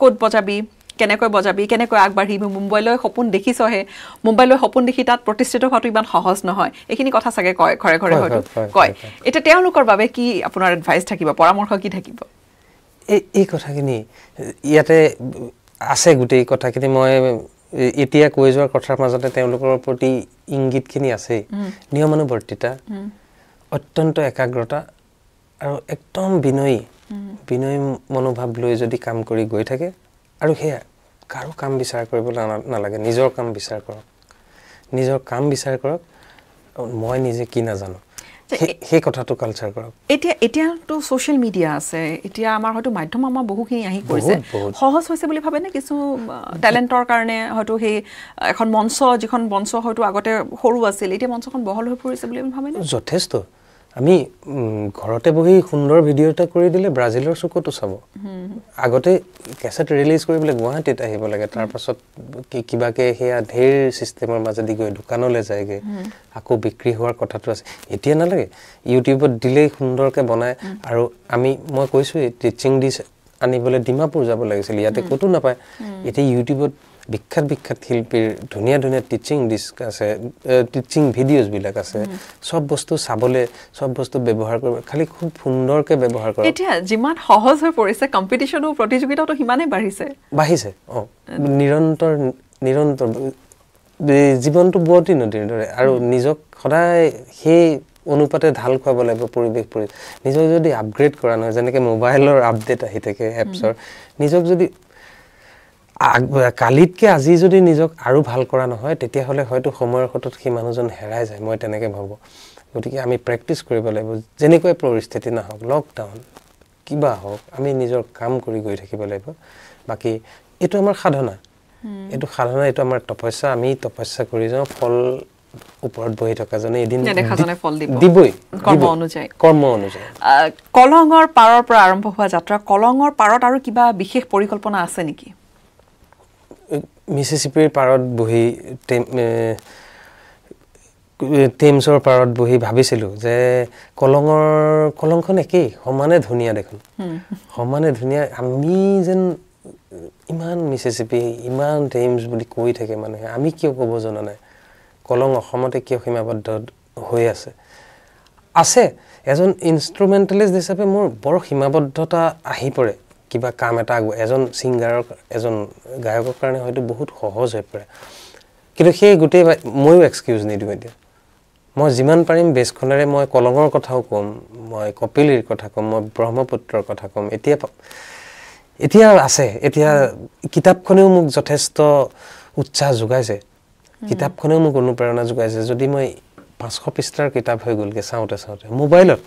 ক'ত বজাবি কেনেকৈ বজাবি কেনেকৈ আগবাঢ়িবি মুম্বাইলৈ সপোন দেখিছহে মুম্বাইলৈ সপোন দেখি তাত প্ৰতিষ্ঠিত হোৱাটো ইমান সহজ নহয় এইখিনি কথা চাগে কয় ঘৰে ঘৰে হয়তো কয় এতিয়া তেওঁলোকৰ বাবে কি আপোনাৰ এডভাইচ থাকিব পৰামৰ্শ কি থাকিব এই এই কথাখিনি ইয়াতে আছে গোটেই কথাখিনি মই এতিয়া কৈ যোৱা কথাৰ মাজতে তেওঁলোকৰ প্ৰতি ইংগিতখিনি আছেই নিয়মানুৱৰ্তিতা অত্যন্ত একাগ্ৰতা আৰু একদম বিনয়ী বিনয়ী মনোভাৱ লৈ যদি কাম কৰি গৈ থাকে আৰু সেয়া কাৰো কাম বিচাৰ কৰিবলৈ নালাগে নিজৰ কাম বিচাৰ কৰক নিজৰ কাম বিচাৰ কৰক মই নিজে কি নাজানো সেই কথাটো কালচাৰ কৰক এতিয়া এতিয়াতো ছ'চিয়েল মিডিয়া আছে এতিয়া আমাৰ হয়তো মাধ্যম আমাৰ বহুখিনি আহি পৰিছে সহজ হৈছে বুলি ভাবেনে কিছু টেলেণ্টৰ কাৰণে হয়তো সেই এখন মঞ্চ যিখন মঞ্চ হয়তো আগতে সৰু আছিল এতিয়া মঞ্চখন বহল হৈ পৰিছে বুলি ভাবে যথেষ্ট আমি ঘৰতে বহি সুন্দৰ ভিডিঅ' এটা কৰি দিলে ব্ৰাজিলৰ চুকতো চাব আগতে কেছেট ৰিলিজ কৰিবলৈ গুৱাহাটীত আহিব লাগে তাৰপাছত কিবাকে সেয়া ঢেৰ ছিষ্টেমৰ মাজেদি গৈ দোকানলৈ যায়গৈ আকৌ বিক্ৰী হোৱাৰ কথাটো আছে এতিয়া নালাগে ইউটিউবত দিলেই সুন্দৰকৈ বনায় আৰু আমি মই কৈছোঁৱেই টিচিং ডিছ আনিবলৈ ডিমাপুৰ যাব লাগিছিল ইয়াতে ক'তো নাপায় এতিয়া ইউটিউবত বিখ্যাত বিখ্যাত শিল্পীৰ ধুনীয়া ধুনীয়া টিচিং ডিস্ক আছে টিচিং ভিডিঅ'জবিলাক আছে চব বস্তু চাবলৈ চব বস্তু ব্যৱহাৰ কৰিব খালি খুব সুন্দৰকৈ ব্যৱহাৰ কৰে এতিয়া যিমান সহজ হৈ পৰিছে কম্পিটিশ্যনো প্ৰতিযোগিতাটো সিমানেই বাঢ়িছে বাঢ়িছে অঁ নিৰন্তৰ নিৰন্তৰ জীৱনটো বোৱতী নদীৰ দৰে আৰু নিজক সদায় সেই অনুপাতে ঢাল খুৱাব লাগিব পৰিৱেশ পৰি নিজক যদি আপগ্ৰেড কৰা নহয় যেনেকৈ মোবাইলৰ আপডেট আহি থাকে এপছৰ নিজক যদি আগ কালিতকৈ আজি যদি নিজক আৰু ভাল কৰা নহয় তেতিয়াহ'লে হয়তো সময়ৰ ক্ষেত্ৰত সেই মানুহজন হেৰাই যায় মই তেনেকৈ ভাবোঁ গতিকে আমি প্ৰেক্টিচ কৰিব লাগিব যেনেকুৱাই পৰিস্থিতি নহওক লকডাউন কিবা হওক আমি নিজৰ কাম কৰি গৈ থাকিব লাগিব বাকী এইটো আমাৰ সাধনা এইটো সাধনা এইটো আমাৰ তপস্যা আমি তপস্যা কৰি যাওঁ ফল ওপৰত বহি থকাজনে এদিন দিবই কৰ্ম অনুযায়ী কৰ্ম অনুযায়ী কলঙৰ পাৰৰ পৰা আৰম্ভ হোৱা যাত্ৰা কলঙৰ পাৰত আৰু কিবা বিশেষ পৰিকল্পনা আছে নেকি মিচিচিপিৰ পাৰত বহি টেমছৰ পাৰত বহি ভাবিছিলোঁ যে কলঙৰ কলংখন একেই সমানে ধুনীয়া দেখোন সমানে ধুনীয়া আমি যেন ইমান মিচিচিপি ইমান টেমছ বুলি কৈ থাকে মানুহে আমি কিয় ক'ব জনা নাই কলং অসমতে কিয় সীমাবদ্ধ হৈ আছে আছে এজন ইনষ্ট্ৰুমেণ্টেলিষ্ট হিচাপে মোৰ বৰ সীমাবদ্ধতা আহি পৰে কিবা কাম এটা এজন ছিংগাৰৰ এজন গায়কৰ কাৰণে হয়তো বহুত সহজ হৈ পৰে কিন্তু সেই গোটেই ময়ো এক্সকিউজ নিদিওঁ এতিয়া মই যিমান পাৰিম বেছখনেৰে মই কলঙৰ কথাও ক'ম মই কপিলিৰ কথা ক'ম মই ব্ৰহ্মপুত্ৰৰ কথা ক'ম এতিয়া এতিয়া আছে এতিয়া কিতাপখনেও মোক যথেষ্ট উৎসাহ যোগাইছে কিতাপখনেও মোক অনুপ্ৰেৰণা যোগাইছে যদি মই পাঁচশ পৃষ্ঠাৰ কিতাপ হৈ গ'লগৈ চাওঁতে চাওঁতে মোবাইলত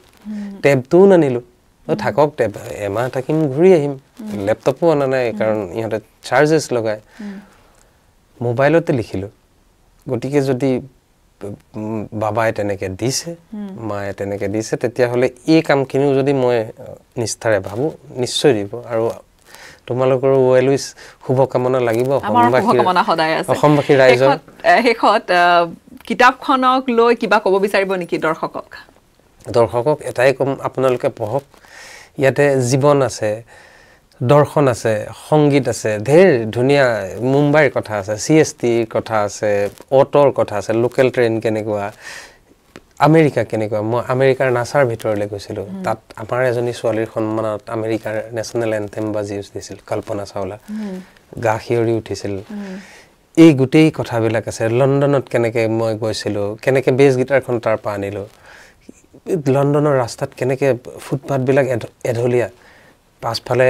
টেবটোও নানিলোঁ থাকক এমাহ থাকিম ঘূৰি আহিম লেপটপো অনা নাই কাৰণ ইহঁতে চাৰ্জেছ লগায় মোবাইলতে লিখিলোঁ গতিকে যদি বাবাই তেনেকৈ দিছে মায়ে তেনেকৈ দিছে তেতিয়াহ'লে এই কামখিনিও যদি মই নিষ্ঠাৰে ভাবোঁ নিশ্চয় দিব আৰু তোমালোকৰ শুভকামনা লাগিব অসমবাসী ৰাইজক দৰ্শকক এটাই ক'ম আপোনালোকে পঢ়ক ইয়াতে জীৱন আছে দৰ্শন আছে সংগীত আছে ঢেৰ ধুনীয়া মুম্বাইৰ কথা আছে চি এছ টিৰ কথা আছে অ'টৰ কথা আছে লোকেল ট্ৰেইন কেনেকুৱা আমেৰিকা কেনেকুৱা মই আমেৰিকাৰ নাচাৰ ভিতৰলৈ গৈছিলোঁ তাত আমাৰ এজনী ছোৱালীৰ সন্মানত আমেৰিকাৰ নেশ্যনেল এন্থেম বা জিউজ দিছিল কল্পনা চাওলা গা সিঁয়ৰি উঠিছিল এই গোটেই কথাবিলাক আছে লণ্ডনত কেনেকৈ মই গৈছিলোঁ কেনেকৈ বেজ গীটাৰখন তাৰপৰা আনিলোঁ লণ্ডনৰ ৰাস্তাত কেনেকৈ ফুটপাথবিলাক এঢলীয়া পাছফালে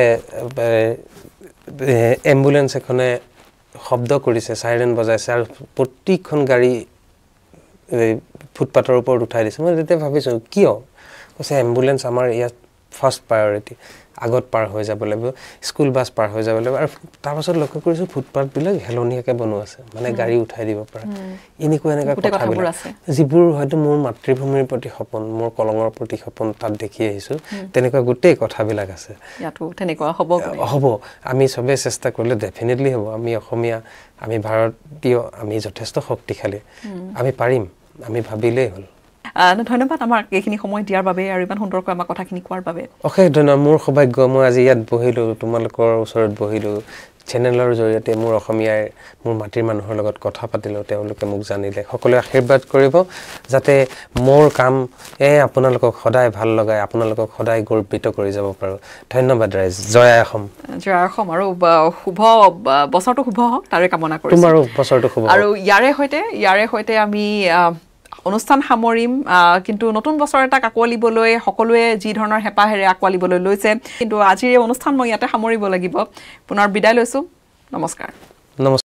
এম্বুলেঞ্চ এখনে শব্দ কৰিছে চাইৰেন বজাইছে আৰু প্ৰতিখন গাড়ী ফুটপাথৰ ওপৰত উঠাই দিছে মই তেতিয়া ভাবিছোঁ কিয় কৈছে এম্বুলেঞ্চ আমাৰ ইয়াত ফাৰ্ষ্ট প্ৰায়ৰিটি আগত পাৰ হৈ যাব লাগিব স্কুল বাছ পাৰ হৈ যাব লাগিব আৰু তাৰপাছত লক্ষ্য কৰিছোঁ ফুটপাথবিলাক হেলনীয়াকৈ বনোৱা আছে মানে গাড়ী উঠাই দিব পৰা এনেকুৱা এনেকুৱা কথাবিলাক যিবোৰ হয়তো মোৰ মাতৃভূমিৰ প্ৰতি সপোন মোৰ কলঙৰ প্ৰতি সপোন তাত দেখি আহিছোঁ তেনেকুৱা গোটেই কথাবিলাক আছে হ'ব আমি চবেই চেষ্টা কৰিলে ডেফিনেটলি হ'ব আমি অসমীয়া আমি ভাৰতীয় আমি যথেষ্ট শক্তিশালী আমি পাৰিম আমি ভাবিলেই হ'ল ধন্যবাদ আমাক এইখিনি সময় দিয়াৰ বাবে আৰু ইমান সুন্দৰকৈ আমাক কথাখিনি কোৱাৰ বাবে অশেষ ধন্যবাদ মোৰ সৌভাগ্য মই আজি ইয়াত বহিলোঁ তোমালোকৰ ওচৰত বহিলোঁ চেনেলৰ জৰিয়তে মোৰ অসমীয়াৰ মোৰ মাটিৰ মানুহৰ লগত কথা পাতিলোঁ তেওঁলোকে মোক জানিলে সকলোৱে আশীৰ্বাদ কৰিব যাতে মোৰ কাম এ আপোনালোকক সদায় ভাল লগাই আপোনালোকক সদায় গৰ্বিত কৰি যাব পাৰোঁ ধন্যবাদ ৰাইজ জয়া অসম জয়া অসম আৰু শুভ বছৰটো শুভ হওক তাৰে কামনা কৰোঁ বছৰটো শুভ আৰু ইয়াৰে সৈতে ইয়াৰে সৈতে আমি অনুষ্ঠান সামৰিম কিন্তু নতুন বছৰ এটাক আঁকোৱালিবলৈ সকলোৱে যি ধৰণৰ হেঁপাহেৰে আঁকোৱালিবলৈ লৈছে কিন্তু আজিৰ এই অনুষ্ঠান মই ইয়াতে সামৰিব লাগিব পুনৰ বিদায় লৈছোঁ নমস্কাৰ নমস্কাৰ